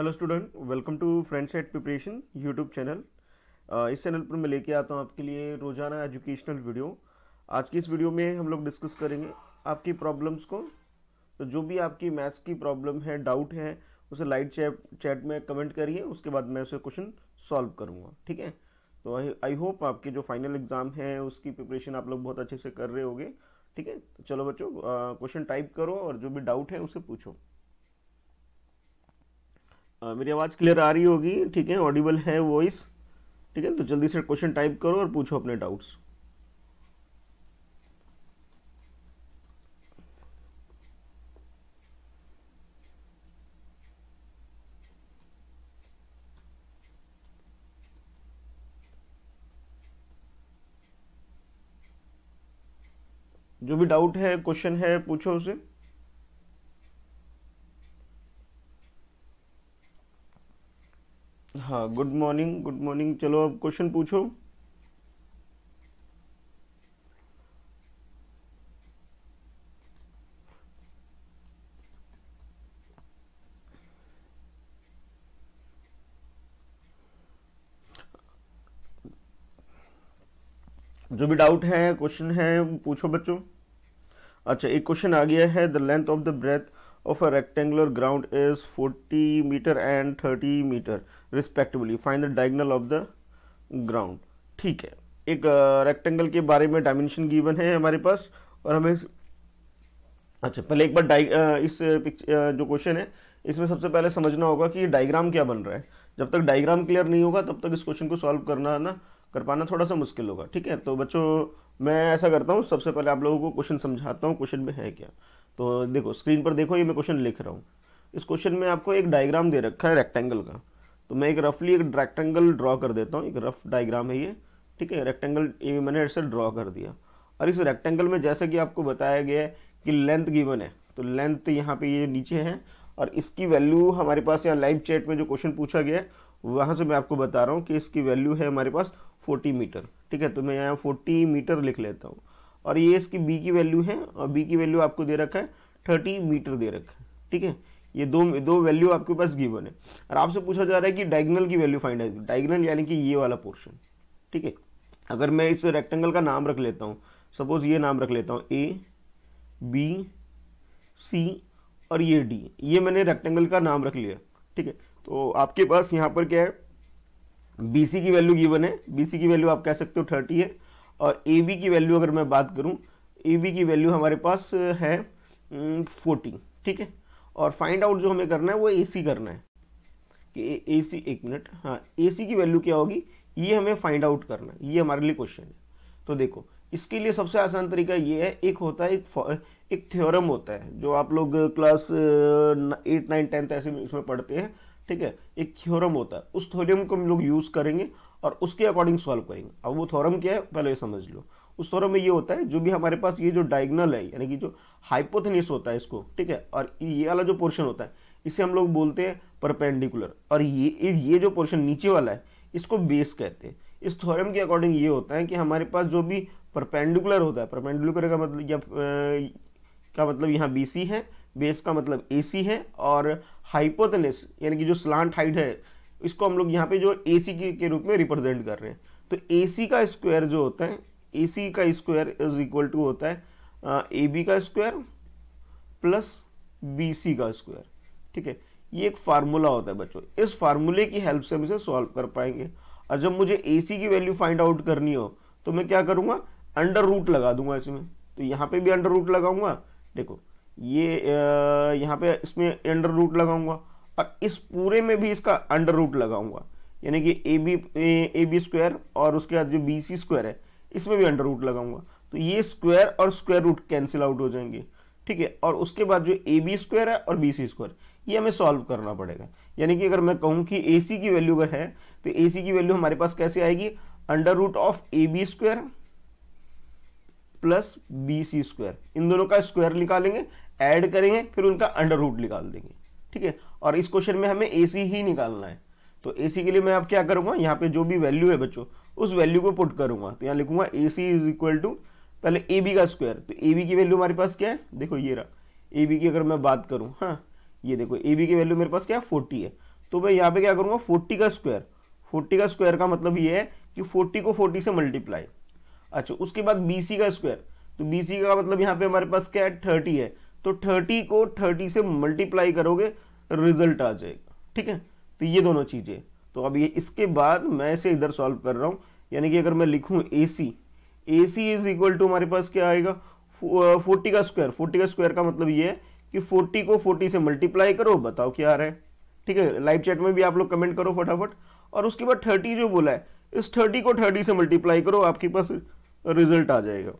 Hello student welcome to friends at preparation YouTube channel इस channel पर मैं लेके आता हूँ आपके लिए रोज़ाना एजुकेशनल वीडियो आज की इस वीडियो में हम लोग डिस्कस करेंगे आपकी प्रॉब्लम्स को तो जो भी आपकी मैथ्स की प्रॉब्लम है डाउट है उसे लाइट चैट चैट में कमेंट करिए उसके बाद मैं उसे क्वेश्चन सॉल्व करूँगा ठीक है तो आई होप आपके जो फाइनल एग्ज़ाम है उसकी प्रिपरेशन आप लोग बहुत अच्छे से कर रहे होगे ठीक है तो चलो बच्चों क्वेश्चन टाइप करो और जो भी डाउट है उसे पूछो आ, मेरी आवाज़ क्लियर आ रही होगी ठीक है ऑडिबल है वॉइस ठीक है तो जल्दी से क्वेश्चन टाइप करो और पूछो अपने डाउट्स जो भी डाउट है क्वेश्चन है पूछो उसे हाँ गुड मॉर्निंग गुड मॉर्निंग चलो अब क्वेश्चन पूछो जो भी डाउट है क्वेश्चन है पूछो बच्चों अच्छा एक क्वेश्चन आ गया है the length of the breadth of a rectangular ground is 40 meter and 30 meter respectively find the diagonal of the ground ठीक है एक रेक्टेंगल के बारे में डायमेंशन गिवन है हमारे पास और हमें अच्छा पहले एक बार डाइ इस जो क्वेश्चन है इसमें सबसे पहले समझना होगा कि डायग्राम क्या बन रहा है जब तक डायग्राम क्लियर नहीं होगा तब तक इस क्वेश्चन को सॉल्व करना ना कर पाना थोड़ा सा मुश्किल होगा ठीक है तो बच्चों मैं ऐसा करता हूँ सबसे पहले आप लोगों को क्वेश्चन समझाता हूँ क्वेश्चन में है क्या तो देखो स्क्रीन पर देखो ये मैं क्वेश्चन लिख रहा हूँ इस क्वेश्चन में आपको एक डायग्राम दे रखा है रेक्टेंगल का तो मैं एक रफली एक रेक्टेंगल ड्रॉ कर देता हूँ एक रफ डायग्राम है ये ठीक है रेक्टेंगल ये मैंने ऐसे ड्रॉ कर दिया और इस रेक्टेंगल में जैसे कि आपको बताया गया है कि लेंथ गिवन है तो लेंथ यहाँ पे ये नीचे है और इसकी वैल्यू हमारे पास यहाँ लाइव चैट में जो क्वेश्चन पूछा गया है वहाँ से मैं आपको बता रहा हूँ कि इसकी वैल्यू है हमारे पास 40 मीटर ठीक है तो मैं यहाँ 40 मीटर लिख लेता हूँ और ये इसकी बी की वैल्यू है और बी की वैल्यू आपको दे रखा है थर्टी मीटर दे रखा है ठीक है ये दो दो वैल्यू आपके पास गिवन है और आपसे पूछा जा रहा है कि डायगनल की वैल्यू फाइंड है डायगनल यानी कि ये वाला पोर्शन ठीक है अगर मैं इस रेक्टेंगल का नाम रख लेता हूँ सपोज ये नाम रख लेता हूँ ए बी सी और ये डी ये मैंने रेक्टेंगल का नाम रख लिया ठीक है तो आपके पास यहाँ पर क्या है बी सी की वैल्यू गिवन है बी सी की वैल्यू आप कह सकते हो थर्टी है और ए बी की वैल्यू अगर मैं बात करूँ ए बी की वैल्यू हमारे पास है फोर्टीन ठीक है और फाइंड आउट जो हमें करना है वो ए सी करना है कि ए सी एक मिनट हाँ ए सी की वैल्यू क्या होगी ये हमें फाइंड आउट करना है ये हमारे लिए क्वेश्चन है तो देखो इसके लिए सबसे आसान तरीका ये है एक होता है एक एक थ्योरम होता है जो आप लोग क्लास एट नाइन टेंथ ऐसे में इसमें पढ़ते हैं ठीक है एक थ्योरम होता है उस थ्योरम को हम लोग यूज़ करेंगे और उसके अकॉर्डिंग सॉल्व करेंगे अब वो थॉरम क्या है पहले समझ लो उस थॉरम में ये होता है जो भी हमारे पास ये जो डायगनल है यानी कि जो हाइपोथेनिस होता है इसको ठीक है और ये वाला जो पोर्शन होता है इसे हम लोग बोलते हैं परपेंडिकुलर और ये ये जो पोर्शन नीचे वाला है इसको बेस कहते हैं इस थॉरम के अकॉर्डिंग ये होता है कि हमारे पास जो भी परपेंडिकुलर होता है परपेंडिकुलर का मतलब या का मतलब यहाँ बी है बेस का मतलब ए है और हाइपोथेनिस यानी कि जो स्लांट हाइट है इसको हम लोग यहाँ पे जो ए सी के रूप में रिप्रेजेंट कर रहे हैं तो ए सी का स्क्वायर जो होता है ए सी का स्क्वायर इज इक्वल टू होता है ए बी का स्क्वायर प्लस बी सी का स्क्वायर ठीक है ये एक फार्मूला होता है बच्चों इस फार्मूले की हेल्प से हम इसे सॉल्व कर पाएंगे और जब मुझे ए सी की वैल्यू फाइंड आउट करनी हो तो मैं क्या करूँगा अंडर रूट लगा दूंगा इसमें तो यहाँ पे भी अंडर रूट लगाऊंगा देखो ये यहाँ पे इसमें अंडर रूट लगाऊंगा और इस पूरे में भी इसका अंडर रूट लगाऊंगा यानी कि A B A B square और उसके बाद जो बी सी स्क्वायर है इसमें भी अंडर रूट लगाऊंगा तो ये स्क्वायर और स्क्वायर रूट कैंसिल आउट हो जाएंगे ठीक है और उसके बाद जो ए बी स्क्वायर है और बी सी स्क्वायर ये हमें सॉल्व करना पड़ेगा यानी कि अगर मैं कहूँ कि ए सी की वैल्यू अगर है तो ए सी की वैल्यू हमारे पास कैसे आएगी under root of A B square plus B C square इन दोनों का स्क्वायर निकालेंगे ऐड करेंगे फिर उनका अंडर रूट निकाल देंगे ठीक है और इस क्वेश्चन में हमें ए ही निकालना है तो ए के लिए मैं अब क्या करूँगा यहाँ पे जो भी वैल्यू है बच्चों उस वैल्यू को पुट करूँगा तो यहाँ लिखूंगा A C is equal to पहले ए बी का स्क्वायर तो ए बी की वैल्यू हमारे पास क्या है देखो ये रहा ए बी की अगर मैं बात करूँ हाँ ये देखो ए बी की वैल्यू मेरे पास क्या है फोर्टी है तो मैं यहाँ पे क्या करूँगा फोर्टी का स्क्वायर फोर्टी का स्क्वायर का मतलब ये है कि फोर्टी को फोर्टी से मल्टीप्लाई अच्छा उसके बाद बी सी का स्क्वायर तो बी सी का मतलब यहाँ पे हमारे पास क्या है थर्टी है तो थर्टी को थर्टी से मल्टीप्लाई करोगे रिजल्ट आ जाएगा ठीक है तो ये दोनों चीज़ें तो अब ये इसके बाद मैं इसे इधर सॉल्व कर रहा हूं यानी कि अगर मैं लिखूं A C A C is equal to हमारे पास क्या आएगा फोर्टी का स्क्वायर फोर्टी का स्क्वायर का मतलब ये है कि फोर्टी को फोर्टी से मल्टीप्लाई करो बताओ क्या आ रहा है ठीक है लाइव चैट में भी आप लोग कमेंट करो फटाफट और उसके बाद थर्टी जो बोला है इस थर्टी को थर्टी से मल्टीप्लाई करो आपके पास रिजल्ट आ जाएगा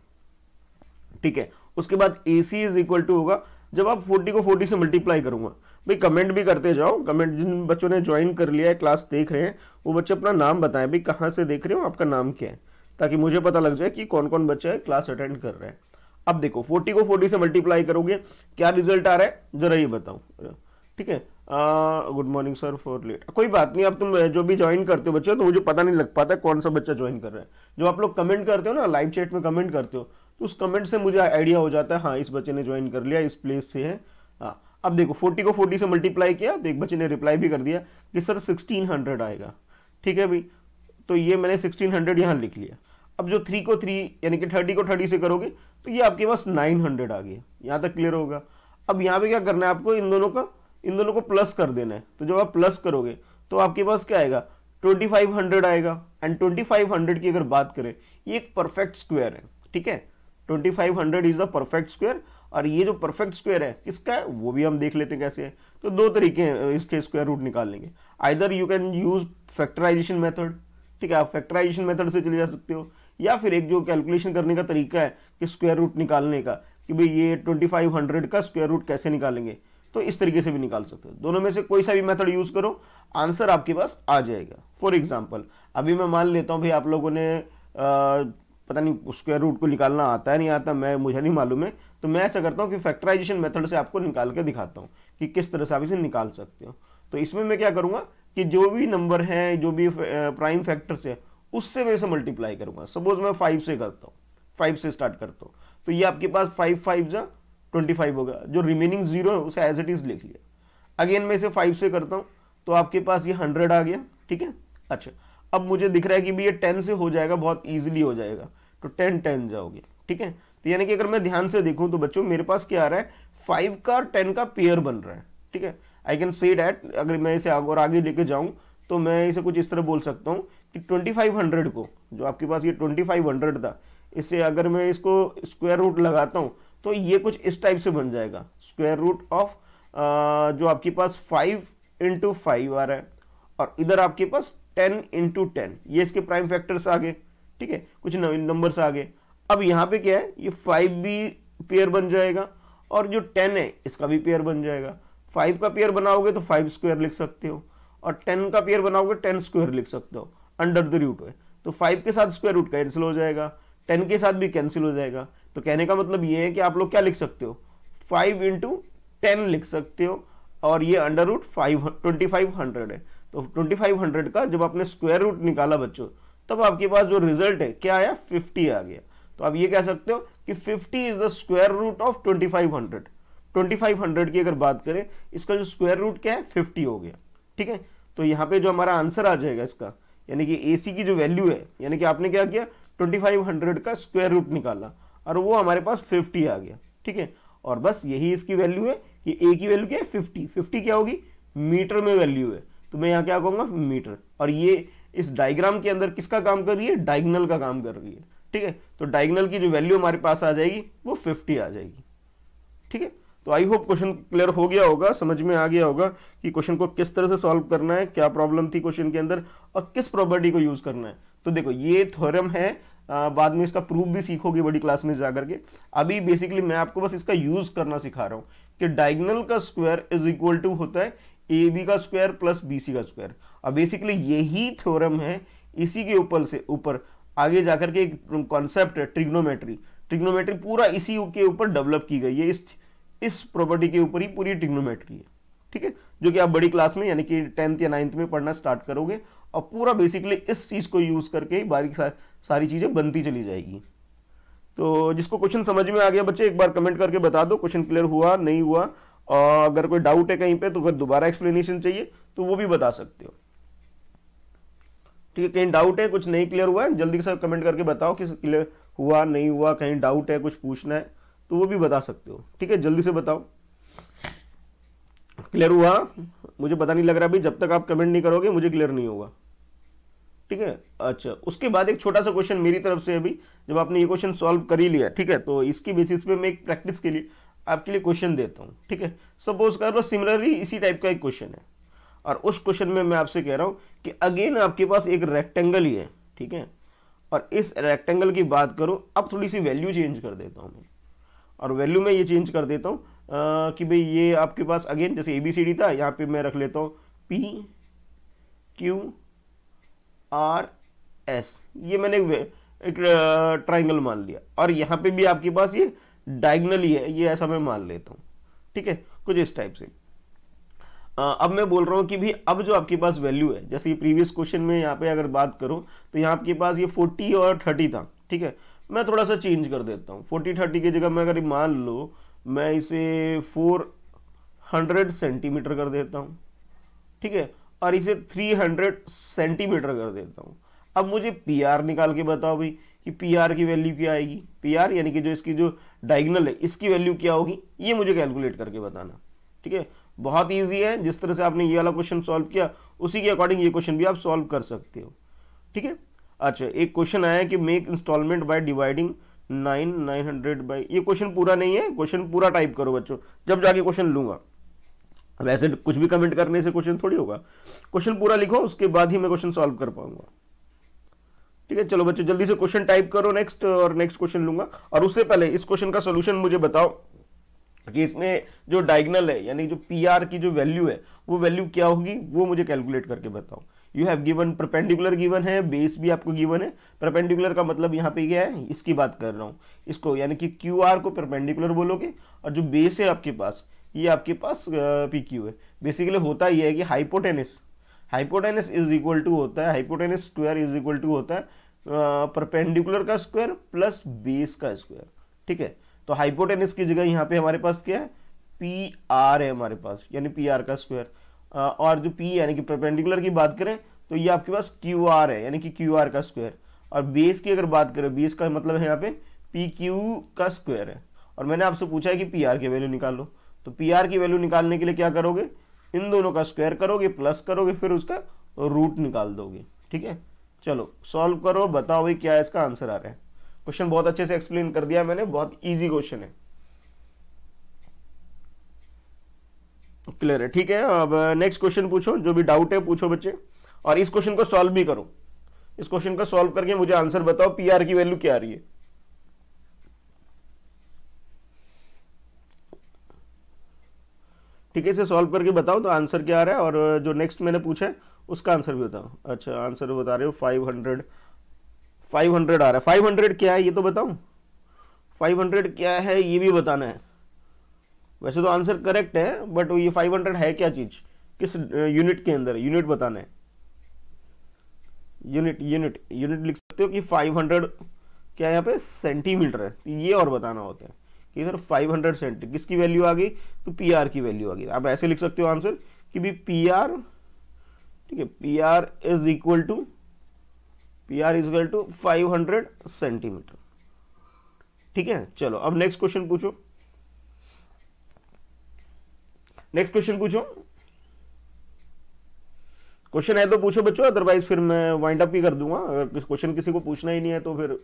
ठीक है उसके बाद A C is equal to होगा जब आप 40 को 40 से मल्टीप्लाई करूंगा भाई कमेंट भी करते जाओ कमेंट जिन बच्चों ने ज्वाइन कर लिया है क्लास देख रहे हैं वो बच्चे अपना नाम बताएं भाई कहाँ से देख रहे हो आपका नाम क्या है ताकि मुझे पता लग जाए कि कौन कौन बच्चा है क्लास अटेंड कर रहा है अब देखो फोर्टी को फोर्टी से मल्टीप्लाई करोगे क्या रिजल्ट आ रहा है जरा ये बताऊँ ठीक है good morning sir for late कोई बात नहीं आप तुम जो भी ज्वाइन करते हो बच्चों तो मुझे पता नहीं लग पाता कौन सा बच्चा ज्वाइन कर रहा है जो आप लोग कमेंट करते हो ना लाइव चैट में कमेंट करते हो तो उस कमेंट से मुझे आइडिया हो जाता है हाँ इस बच्चे ने ज्वाइन कर लिया इस प्लेस से है हाँ अब देखो 40 को 40 से मल्टीप्लाई किया तो एक बच्चे ने रिप्लाई भी कर दिया कि सर 1600 आएगा ठीक है भाई तो ये मैंने 1600 हंड्रेड यहाँ लिख लिया अब जो थ्री को थ्री यानी कि थर्टी को थर्टी से करोगे तो ये आपके पास नाइन हंड्रेड आ गया यहाँ तक क्लियर होगा अब यहाँ पे क्या करना है आपको इन दोनों का इन दोनों को प्लस कर देना है तो जब आप प्लस करोगे तो आपके पास क्या आएगा ट्वेंटी फाइव हंड्रेड आएगा एंड ट्वेंटी फाइव हंड्रेड की अगर बात करें ये एक परफेक्ट स्क्वायर है ठीक है twenty five hundred is the perfect square और ये जो परफेक्ट स्क्वायर है किसका है वो भी हम देख लेते हैं कैसे है तो दो तरीके हैं इसके स्क्वायर रूट निकालने के either you can use factorization method ठीक है आप फैक्टराइजेशन मेथड से चले जा सकते हो या फिर एक जो कैलकुलेशन करने का तरीका है कि स्क्वायर रूट निकालने का कि भाई ये ट्वेंटी फाइव हंड्रेड का स्क्वायर रूट कैसे निकालेंगे तो इस तरीके से भी निकाल सकते हो दोनों में से कोई सा भी मेथड यूज़ करो आंसर आपके पास आ जाएगा फॉर एग्जाम्पल अभी मैं मान लेता हूँ भाई आप लोगों ने पता नहीं स्क्वायर रूट को निकालना आता है नहीं आता मैं मुझे नहीं मालूम है तो मैं ऐसा करता हूँ कि फैक्टराइजेशन मेथड से आपको निकाल के दिखाता हूँ कि किस तरह से आप इसे निकाल सकते हो तो इसमें मैं क्या करूँगा कि जो भी नंबर हैं जो भी प्राइम फैक्टर्स हैं उससे मैं इसे मल्टीप्लाई करूँगा सपोज मैं फाइव से करता हूँ फाइव से स्टार्ट करता हूँ तो ये आपके पास फाइव फाइव जा ट्वेंटी फाइव हो गया जो रिमेनिंग जीरो है उसे एज इट इज़ लिख लिया अगेन मैं इसे फाइव से करता हूँ तो आपके पास ये हंड्रेड आ गया ठीक है अच्छा अब मुझे दिख रहा है कि भी ये टेन से हो जाएगा बहुत ईजिली हो जाएगा तो टेन टेन जाओगे ठीक है तो यानी कि अगर मैं ध्यान से देखूं तो बच्चों मेरे पास क्या आ रहा है फाइव का और टेन का पेयर बन रहा है ठीक है आई कैन सी डैट अगर मैं इसे और आगे लेके जाऊं तो मैं इसे कुछ इस तरह बोल सकता हूँ कि 2500 को जो आपके पास ये 2500 था इसे अगर मैं इसको स्क्वायर रूट लगाता हूँ तो ये कुछ इस टाइप से बन जाएगा स्क्वायर रूट ऑफ जो आपके पास फाइव इंटू फाइव आ रहा है और इधर आपके पास टेन इंटू टेन ये इसके प्राइम फैक्टर्स आ गए ठीक है कुछ नंबर आ गए अब यहां पे क्या है ये फाइव भी पेयर बन जाएगा और जो टेन है इसका भी पेयर बन जाएगा फाइव का पेयर बनाओगे तो फाइव स्क्वायर लिख सकते हो और टेन का पेयर बनाओगे टेन स्क्वायर लिख सकते हो अंडर द रूट है तो फाइव के साथ स्क्वायर रूट कैंसिल हो जाएगा टेन के साथ भी कैंसिल हो जाएगा तो कहने का मतलब ये है कि आप लोग क्या लिख सकते हो फाइव इंटू टेन लिख सकते हो और ये under root five twenty five hundred है तो ट्वेंटी फाइव हंड्रेड का जब आपने स्क्वायर रूट निकाला बच्चों तब आपके पास जो रिजल्ट है क्या आया 50 आ गया तो आप ये कह सकते हो कि 50 is the square root of 2500 2500 की अगर बात करें इसका जो स्क्वायर रूट क्या है 50 हो गया ठीक है तो यहाँ पे जो हमारा आंसर आ जाएगा इसका यानी कि ए की जो वैल्यू है यानी कि आपने क्या किया हंड्रेड का स्क्वायर रूट निकाला और वो हमारे पास फिफ्टी आ गया ठीक है और बस यही इसकी वैल्यू है कि ए की वैल्यू क्या है फिफ्टी फिफ्टी क्या होगी मीटर में वैल्यू है तो मैं यहाँ क्या कहूँगा मीटर और ये इस डायग्राम के अंदर किसका काम कर रही है डायगनल का काम कर रही है ठीक है तो डायगनल की जो वैल्यू हमारे पास आ जाएगी वो फिफ्टी आ जाएगी ठीक है तो आई होप क्वेश्चन क्लियर हो गया होगा समझ में आ गया होगा कि क्वेश्चन को किस तरह से सॉल्व करना है क्या प्रॉब्लम थी क्वेश्चन के अंदर और किस प्रॉपर्टी को यूज करना है तो देखो ये थ्योरम है आ, बाद में इसका प्रूफ भी सीखोगे बड़ी क्लास में जाकर के अभी बेसिकली मैं आपको बस इसका यूज करना सिखा रहा हूं कि डायगनल का स्क्वायर इज इक्वल टू होता है ए बी का स्क्वायर प्लस बी सी का स्क्वायर और बेसिकली यही थ्योरम है इसी के ऊपर से ऊपर आगे जाकर के एक कॉन्सेप्ट है ट्रिग्नोमेट्री ट्रिग्नोमेट्री पूरा इसी के ऊपर डेवलप की गई है इस इस प्रॉपर्टी के ऊपर ही पूरी ट्रिग्नोमेट्री है ठीक है जो कि आप बड़ी क्लास में यानी कि टेंथ या नाइन्थ में पढ़ना स्टार्ट करोगे और पूरा बेसिकली इस चीज़ को यूज़ करके ही बारीक सा, सारी चीज़ें बनती चली जाएगी तो जिसको क्वेश्चन समझ में आ गया बच्चे एक बार कमेंट करके बता दो क्वेश्चन क्लियर हुआ नहीं हुआ और अगर कोई डाउट है कहीं पे तो अगर दोबारा एक्सप्लेनेशन चाहिए तो वो भी बता सकते हो ठीक है कहीं डाउट है कुछ नहीं क्लियर हुआ है जल्दी से कमेंट करके बताओ कि क्लियर हुआ नहीं हुआ कहीं डाउट है कुछ पूछना है तो वो भी बता सकते हो ठीक है जल्दी से बताओ क्लियर हुआ मुझे पता नहीं लग रहा अभी जब तक आप कमेंट नहीं करोगे मुझे क्लियर नहीं होगा ठीक है अच्छा उसके बाद एक छोटा सा क्वेश्चन मेरी तरफ से अभी जब आपने ये क्वेश्चन सॉल्व कर ही लिया ठीक है तो इसकी बेसिस पे मैं एक प्रैक्टिस के लिए आपके लिए क्वेश्चन देता हूँ ठीक है सपोज कर लो सिमिलरली इसी टाइप का एक क्वेश्चन है और उस क्वेश्चन में मैं आपसे कह रहा हूँ कि अगेन आपके पास एक रेक्टेंगल ही है ठीक है और इस रेक्टेंगल की बात करूँ अब थोड़ी सी वैल्यू चेंज कर देता हूँ मैं और वैल्यू में ये चेंज कर देता हूँ कि भाई ये आपके पास अगेन जैसे ए बी सी डी था यहाँ पे मैं रख लेता हूँ पी क्यू आर एस ये मैंने एक, एक ट्राइंगल मान लिया और यहाँ पे भी आपके पास ये डायगनल ही है ये ऐसा मैं मान लेता हूँ ठीक है कुछ इस टाइप से अब मैं बोल रहा हूँ कि भी अब जो आपके पास वैल्यू है जैसे प्रीवियस क्वेश्चन में यहाँ पे अगर बात करूँ तो यहाँ आपके पास ये फोर्टी और थर्टी था ठीक है मैं थोड़ा सा चेंज कर देता हूँ फोर्टी थर्टी की जगह मैं अगर मान लो मैं इसे फोर हंड्रेड सेंटीमीटर कर देता हूँ ठीक है और इसे थ्री हंड्रेड सेंटीमीटर कर देता हूँ अब मुझे पी आर निकाल के बताओ भाई कि पी आर की वैल्यू क्या आएगी पी आर यानी कि जो इसकी जो डाइगनल है इसकी वैल्यू क्या होगी ये मुझे कैलकुलेट करके बताना ठीक है बहुत ईजी है जिस तरह से आपने ये वाला क्वेश्चन सॉल्व किया उसी के अकॉर्डिंग ये क्वेश्चन भी आप सॉल्व कर सकते हो ठीक है अच्छा एक क्वेश्चन आया कि make instalment by dividing nine nine hundred by ये क्वेश्चन पूरा नहीं है क्वेश्चन पूरा टाइप करो बच्चों जब जाके क्वेश्चन लूंगा वैसे कुछ भी कमेंट करने से क्वेश्चन थोड़ी होगा क्वेश्चन पूरा लिखो उसके बाद ही मैं क्वेश्चन सॉल्व कर पाऊंगा ठीक है चलो बच्चों जल्दी से क्वेश्चन टाइप करो नेक्स्ट और नेक्स्ट क्वेश्चन लूंगा और उससे पहले इस क्वेश्चन का सोल्यूशन मुझे बताओ कि इसमें जो डायगनल है यानी जो पी आर की जो वैल्यू है वो वैल्यू क्या होगी वो मुझे कैलकुलेट करके बताओ you have given perpendicular given है बेस भी आपको गिवन है परपेंडिकुलर का मतलब यहाँ पे क्या है इसकी बात कर रहा हूँ इसको यानी कि क्यू आर को परपेंडिकुलर बोलोगे और जो बेस है आपके पास ये आपके पास पी क्यू है बेसिकली होता ही है कि hypotenuse hypotenuse is equal to होता है hypotenuse square is equal to होता है परपेंडिकुलर का स्क्वायर प्लस बेस का स्क्वायर ठीक है तो हाइपोटेनिस की जगह यहाँ पे हमारे पास क्या है पी आर है हमारे पास यानी पी आर का स्क्वायर और जो पी यानी कि परपेंडिकुलर की बात करें तो ये आपके पास क्यू आर है यानी कि क्यू आर का स्क्वायर और बेस की अगर बात करें बेस का मतलब है यहाँ पे पी क्यू का स्क्वायर है और मैंने आपसे पूछा है कि पी आर की वैल्यू निकाल लो तो पी आर की वैल्यू निकालने के लिए क्या करोगे इन दोनों का स्क्वायर करोगे प्लस करोगे फिर उसका रूट निकाल दोगे ठीक है चलो सॉल्व करो बताओ भाई क्या इसका आंसर आ रहा है क्वेश्चन बहुत अच्छे से एक्सप्लेन कर दिया मैंने बहुत इजी क्वेश्चन है क्लियर है ठीक है अब नेक्स्ट uh, क्वेश्चन पूछो जो भी डाउट है पूछो बच्चे और इस क्वेश्चन को सॉल्व भी करो इस क्वेश्चन को सॉल्व करके मुझे आंसर बताओ पीआर की वैल्यू क्या आ रही है ठीक है इसे सॉल्व करके बताओ तो आंसर क्या आ रहा है और uh, जो नेक्स्ट मैंने पूछा है उसका आंसर भी बताओ अच्छा आंसर बता रहे हो फाइव फाइव हंड्रेड आ रहा है फाइव हंड्रेड क्या है ये तो बताऊं फाइव हंड्रेड क्या है ये भी बताना है वैसे तो आंसर करेक्ट है बट ये फाइव हंड्रेड है क्या चीज़ किस यूनिट के अंदर यूनिट बताना है यूनिट यूनिट यूनिट लिख सकते हो कि फाइव हंड्रेड क्या यहाँ पे सेंटीमीटर है तो ये और बताना होता है कि सर फाइव हंड्रेड सेंटी किसकी वैल्यू आ गई तो पी आर की वैल्यू आ गई आप ऐसे लिख सकते हो आंसर कि भी पी आर ठीक है P R is equal to P R equal to five hundred centimetre ठीक है चलो अब नेक्स्ट क्वेश्चन पूछो नेक्स्ट क्वेश्चन पूछो क्वेश्चन है तो पूछो बच्चों अदरवाइज फिर मैं वाइंड अप ही कर दूंगा अगर क्वेश्चन किसी को पूछना ही नहीं है तो फिर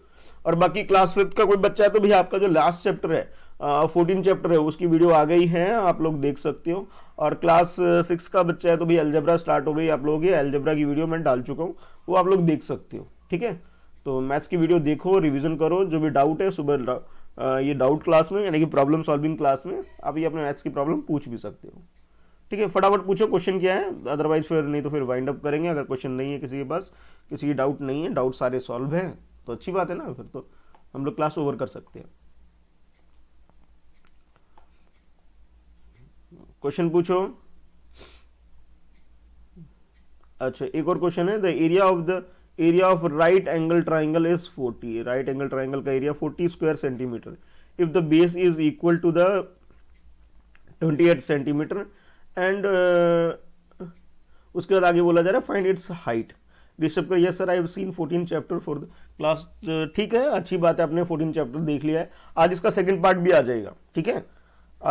और बाकी क्लास फिफ्थ का कोई बच्चा है तो भैया आपका जो लास्ट चैप्टर है फोर्टीन चैप्टर है उसकी वीडियो आ गई है आप लोग देख सकते हो और क्लास सिक्स का बच्चा है तो भैया एल्जबरा स्टार्ट हो गई आप लोगों की एल्जबरा की वीडियो मैं डाल चुका हूँ वो आप लोग देख सकते हो ठीक है तो मैथ्स की वीडियो देखो रिवीजन करो जो भी डाउट है सुबह ये डाउट क्लास में यानी कि प्रॉब्लम सॉल्विंग क्लास में आप ये अपने मैथ्स की प्रॉब्लम पूछ भी सकते हो ठीक है फटाफट पूछो क्वेश्चन क्या है अदरवाइज फिर नहीं तो फिर वाइंड अप करेंगे अगर क्वेश्चन नहीं है किसी के पास किसी की डाउट नहीं है डाउट सारे सॉल्व हैं तो अच्छी बात है ना फिर तो हम लोग क्लास ओवर कर सकते हैं क्वेश्चन पूछो अच्छा एक और क्वेश्चन है the area of the area of right angle triangle is 40 right angle triangle का area 40 square centimetre the base is equal to the twenty 28 centimetre and uh, उसके बाद आगे बोला जा रहा है फाइंड इट्स हाइट ऋषभ का yes sir I have seen 14 chapter for the class ठीक है अच्छी बात है आपने 14 चैप्टर देख लिया है आज इसका सेकंड पार्ट भी आ जाएगा ठीक है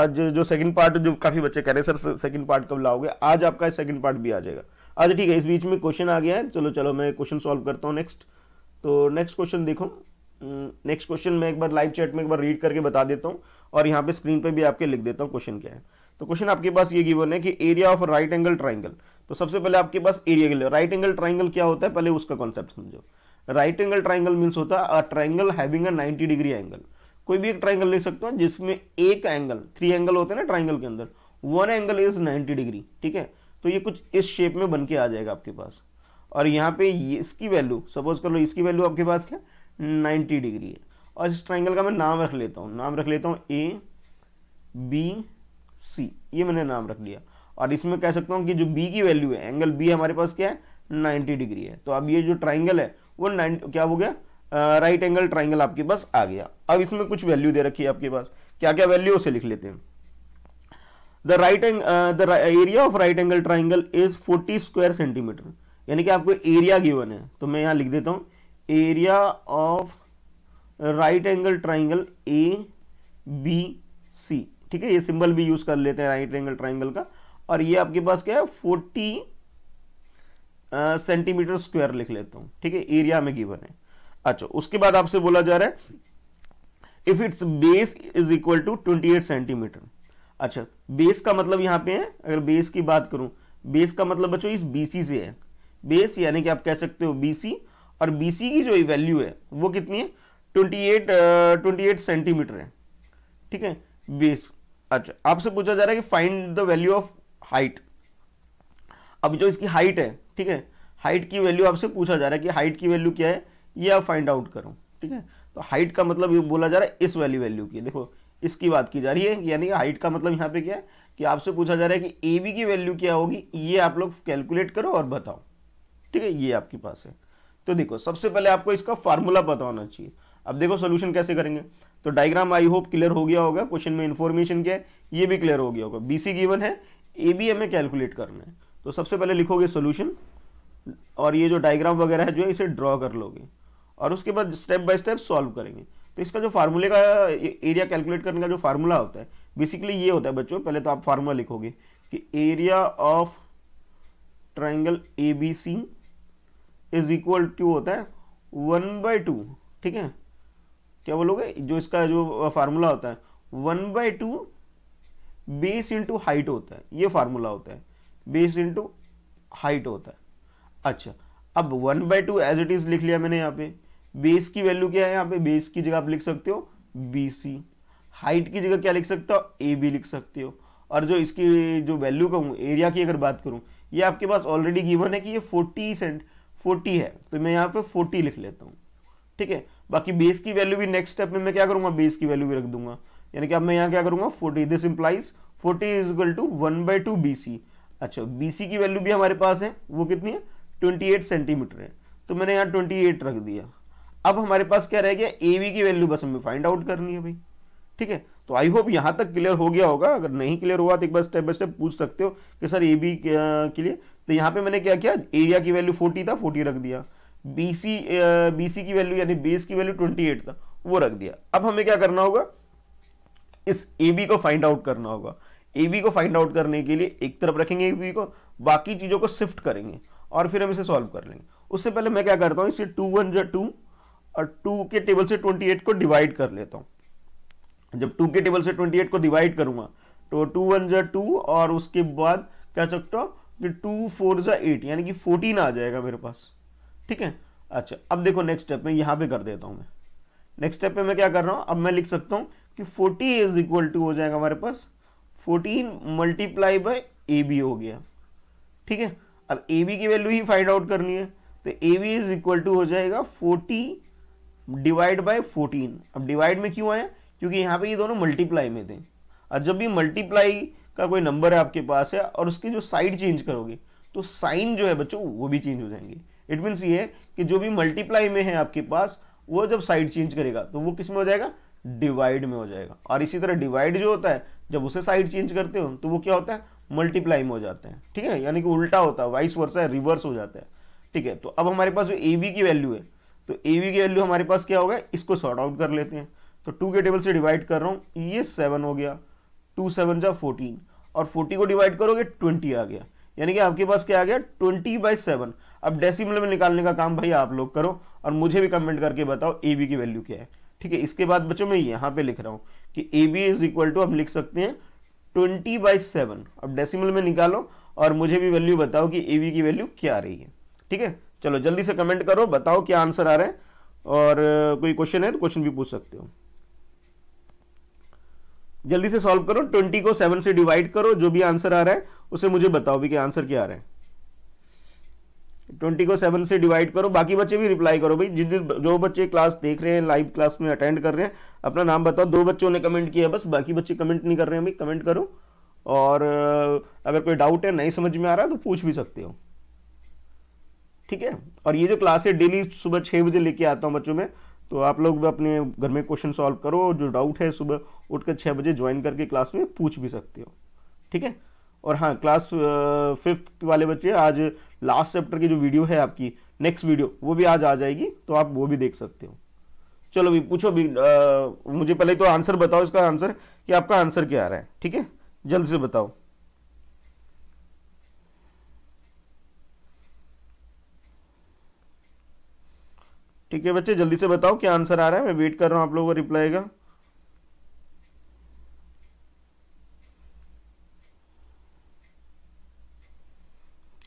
आज जो सेकंड पार्ट जो काफ़ी बच्चे कह रहे हैं सर सेकंड पार्ट कब लाओगे आज आपका सेकंड पार्ट भी आ जाएगा अच्छा ठीक है इस बीच में क्वेश्चन आ गया है चलो चलो मैं क्वेश्चन सॉल्व करता हूँ नेक्स्ट तो नेक्स्ट क्वेश्चन देखो नेक्स्ट हम्म, क्वेश्चन मैं एक बार लाइव चैट में एक बार रीड करके बता देता हूँ और यहाँ पे स्क्रीन पे भी आपके लिख देता हूँ क्वेश्चन क्या है तो क्वेश्चन आपके पास ये गिवन है कि area of right angle triangle तो सबसे पहले आपके पास एरिया के लिए राइट एंगल ट्राइंगल क्या होता है पहले उसका कॉन्सेप्ट समझो राइट एंगल ट्राइंगल मीन्स होता है triangle having a ninety degree angle कोई भी एक ट्राइंगल ले सकते हो जिसमें एक एंगल थ्री एंगल होते हैं ना ट्राइंगल के अंदर one angle is ninety degree ठीक है तो ये कुछ इस शेप में बन के आ जाएगा आपके पास और यहाँ पे ये इसकी वैल्यू सपोज कर लो इसकी वैल्यू आपके पास क्या 90 डिग्री है और इस ट्राइंगल का मैं नाम रख लेता हूँ नाम रख लेता हूँ ए बी सी ये मैंने नाम रख लिया और इसमें कह सकता हूँ कि जो बी की वैल्यू है एंगल बी हमारे पास क्या है नाइन्टी डिग्री है तो अब ये जो ट्राइंगल है वो नाइन क्या हो गया राइट एंगल ट्राइंगल आपके पास आ गया अब इसमें कुछ वैल्यू दे रखी है आपके पास क्या क्या वैल्यू उसे लिख लेते हैं the right the area of right angle triangle is 40 square centimetre यानी कि आपको एरिया गिवन है तो मैं यहां लिख देता हूं area of right angle triangle A B C ठीक है ये सिंबल भी यूज कर लेते हैं राइट एंगल ट्राइंगल का और ये आपके पास क्या है फोर्टी सेंटीमीटर स्क्वायर लिख लेता हूं ठीक है एरिया में गिवन है अच्छा उसके बाद आपसे बोला जा रहा है if its base is equal to 28 centimetre अच्छा बेस का मतलब यहाँ पे है अगर बेस की बात करूँ बेस का मतलब बच्चों इस बीसी से है बेस यानी कि आप कह सकते हो बीसी और बीसी की जो वैल्यू है वो कितनी है twenty eight twenty eight centimetre है ठीक है बेस अच्छा आपसे पूछा जा रहा है कि find the value of height अब जो इसकी हाइट है ठीक है हाइट की वैल्यू आपसे पूछा जा रहा है कि हाइट की वैल्यू क्या है ये आप फाइंड आउट करो ठीक है तो हाइट का मतलब ये बोला जा रहा है इस वाली वैल्यू की देखो इसकी बात की जा रही है यानी हाइट का मतलब यहाँ पे क्या है कि आपसे पूछा जा रहा है कि ए बी की वैल्यू क्या होगी ये आप लोग कैलकुलेट करो और बताओ ठीक है ये आपके पास है तो देखो सबसे पहले आपको इसका फार्मूला पता होना चाहिए अब देखो सोल्यूशन कैसे करेंगे तो डायग्राम आई होप क्लियर हो गया होगा क्वेश्चन में इन्फॉर्मेशन क्या है ये भी क्लियर हो गया होगा बी सी गिवन है ए बी हमें कैलकुलेट करना है तो सबसे पहले लिखोगे सोल्यूशन और ये जो डायग्राम वगैरह है जो है इसे ड्रॉ कर लोगे और उसके बाद स्टेप बाय स्टेप सॉल्व करेंगे तो इसका जो फार्मूले का एरिया कैलकुलेट करने का जो फार्मूला होता है बेसिकली ये होता है बच्चों पहले तो आप फार्मूला लिखोगे कि area of triangle A B C is equal to होता है वन बाई टू ठीक है क्या बोलोगे जो इसका जो फार्मूला होता है one by two base into height होता है ये फार्मूला होता है बेस इंटू हाइट होता है अच्छा अब one by two as it is लिख लिया मैंने यहाँ पे बेस की वैल्यू क्या है यहाँ पे बेस की जगह आप लिख सकते हो बी सी हाइट की जगह क्या लिख सकते हो ए बी लिख सकते हो और जो इसकी जो वैल्यू कहूँ एरिया की अगर बात करूँ ये आपके पास ऑलरेडी गिवन है कि ये फोर्टी सेंट फोर्टी है तो मैं यहाँ पे फोर्टी लिख लेता हूँ ठीक है बाकी बेस की वैल्यू भी नेक्स्ट स्टेप में मैं क्या करूँगा बेस की वैल्यू भी रख दूंगा यानी कि अब मैं यहाँ क्या करूँगा forty this implies forty is equal to one by two B C अच्छा बी सी की वैल्यू भी हमारे पास है वो कितनी है ट्वेंटी एट सेंटीमीटर है तो मैंने यहाँ ट्वेंटी एट रख दिया अब हमारे पास क्या रह गया ए की वैल्यू बस हमें फाइंड आउट करनी है भाई ठीक है तो आई होप यहाँ तक क्लियर हो गया होगा अगर नहीं क्लियर हुआ तो एक बार स्टेप बाय स्टेप पूछ सकते हो कि सर ए बी uh, के लिए तो यहां पे मैंने क्या किया एरिया की वैल्यू 40 था 40 रख दिया बी सी बी सी की वैल्यू यानी बेस की वैल्यू 28 था वो रख दिया अब हमें क्या करना होगा इस ए बी को फाइंड आउट करना होगा ए बी को फाइंड आउट करने के लिए एक तरफ रखेंगे ए बी को बाकी चीज़ों को शिफ्ट करेंगे और फिर हम इसे सॉल्व कर लेंगे उससे पहले मैं क्या करता हूँ इसे टू वन टू और टू के टेबल से ट्वेंटी एट को डिवाइड कर लेता हूँ जब टू के टेबल से ट्वेंटी एट को डिवाइड करूंगा तो टू वन जो टू और उसके बाद कह सकते हो कि टू फोर जो एट यानी कि फोर्टीन आ जाएगा मेरे पास ठीक है अच्छा अब देखो नेक्स्ट स्टेप में यहाँ पे कर देता हूँ मैं नेक्स्ट स्टेप पे मैं क्या कर रहा हूँ अब मैं लिख सकता हूँ कि फोर्टी इज इक्वल टू हो जाएगा हमारे पास fourteen multiply by A B हो गया ठीक है अब ए बी की वैल्यू ही फाइंड आउट करनी है तो A B is equal to हो जाएगा फोर्टी डिवाइड बाय 14 अब डिवाइड में क्यों आए क्योंकि यहाँ पे ये दोनों मल्टीप्लाई में थे और जब भी मल्टीप्लाई का कोई नंबर है आपके पास है और उसके जो साइड चेंज करोगे तो साइन जो है बच्चों वो भी चेंज हो जाएंगे इट मीन्स ये कि जो भी मल्टीप्लाई में है आपके पास वो जब साइड चेंज करेगा तो वो किस में हो जाएगा डिवाइड में हो जाएगा और इसी तरह डिवाइड जो होता है जब उसे साइड चेंज करते हो तो वो क्या होता है मल्टीप्लाई में हो जाते हैं ठीक है यानी कि उल्टा होता है वाइस वर्षा रिवर्स हो जाता है ठीक है तो अब हमारे पास जो ए की वैल्यू है तो ए वी की वैल्यू हमारे पास क्या हो गया इसको सॉर्ट आउट कर लेते हैं तो टू के टेबल से डिवाइड कर रहा हूँ ये सेवन हो गया टू सेवन जा फोर्टीन और फोर्टी को डिवाइड करोगे ट्वेंटी आ गया यानी कि आपके पास क्या आ गया ट्वेंटी बाई सेवन अब डेसीमल में निकालने का काम भाई आप लोग करो और मुझे भी कमेंट करके बताओ ए बी की वैल्यू क्या है ठीक है इसके बाद बच्चों मैं यहाँ पे लिख रहा हूँ कि A B is equal to हम लिख सकते हैं ट्वेंटी बाई सेवन अब डेसीमल में निकालो और मुझे भी वैल्यू बताओ कि ए बी की वैल्यू क्या आ रही है ठीक है चलो जल्दी से कमेंट करो बताओ क्या आंसर आ रहा है और कोई क्वेश्चन है तो क्वेश्चन भी पूछ सकते हो जल्दी से सॉल्व करो ट्वेंटी को सेवन से डिवाइड करो जो भी आंसर आ रहा है उसे मुझे बताओ भी कि आंसर क्या आ रहा है ट्वेंटी को सेवन से डिवाइड करो बाकी बच्चे भी रिप्लाई करो भाई जिन जो बच्चे क्लास देख रहे हैं लाइव क्लास में अटेंड कर रहे हैं अपना नाम बताओ दो बच्चों ने कमेंट किया बस बाकी बच्चे कमेंट नहीं कर रहे हैं भाई कमेंट करो और अगर कोई डाउट है नहीं समझ में आ रहा है तो पूछ भी सकते हो ठीक है और ये जो क्लास है डेली सुबह छः बजे लेके आता हूँ बच्चों में तो आप लोग अपने घर में क्वेश्चन सॉल्व करो और जो डाउट है सुबह उठ कर छः बजे ज्वाइन करके क्लास में पूछ भी सकते हो ठीक है और हाँ क्लास फिफ्थ वाले बच्चे आज लास्ट चैप्टर की जो वीडियो है आपकी नेक्स्ट वीडियो वो भी आज आ जाएगी तो आप वो भी देख सकते हो चलो भी पूछो भी आ, मुझे पहले तो आंसर बताओ इसका आंसर कि आपका आंसर क्या आ रहा है ठीक है जल्द से बताओ ठीक है बच्चे जल्दी से बताओ क्या आंसर आ रहा है मैं वेट कर रहा हूं आप लोगों का रिप्लाई का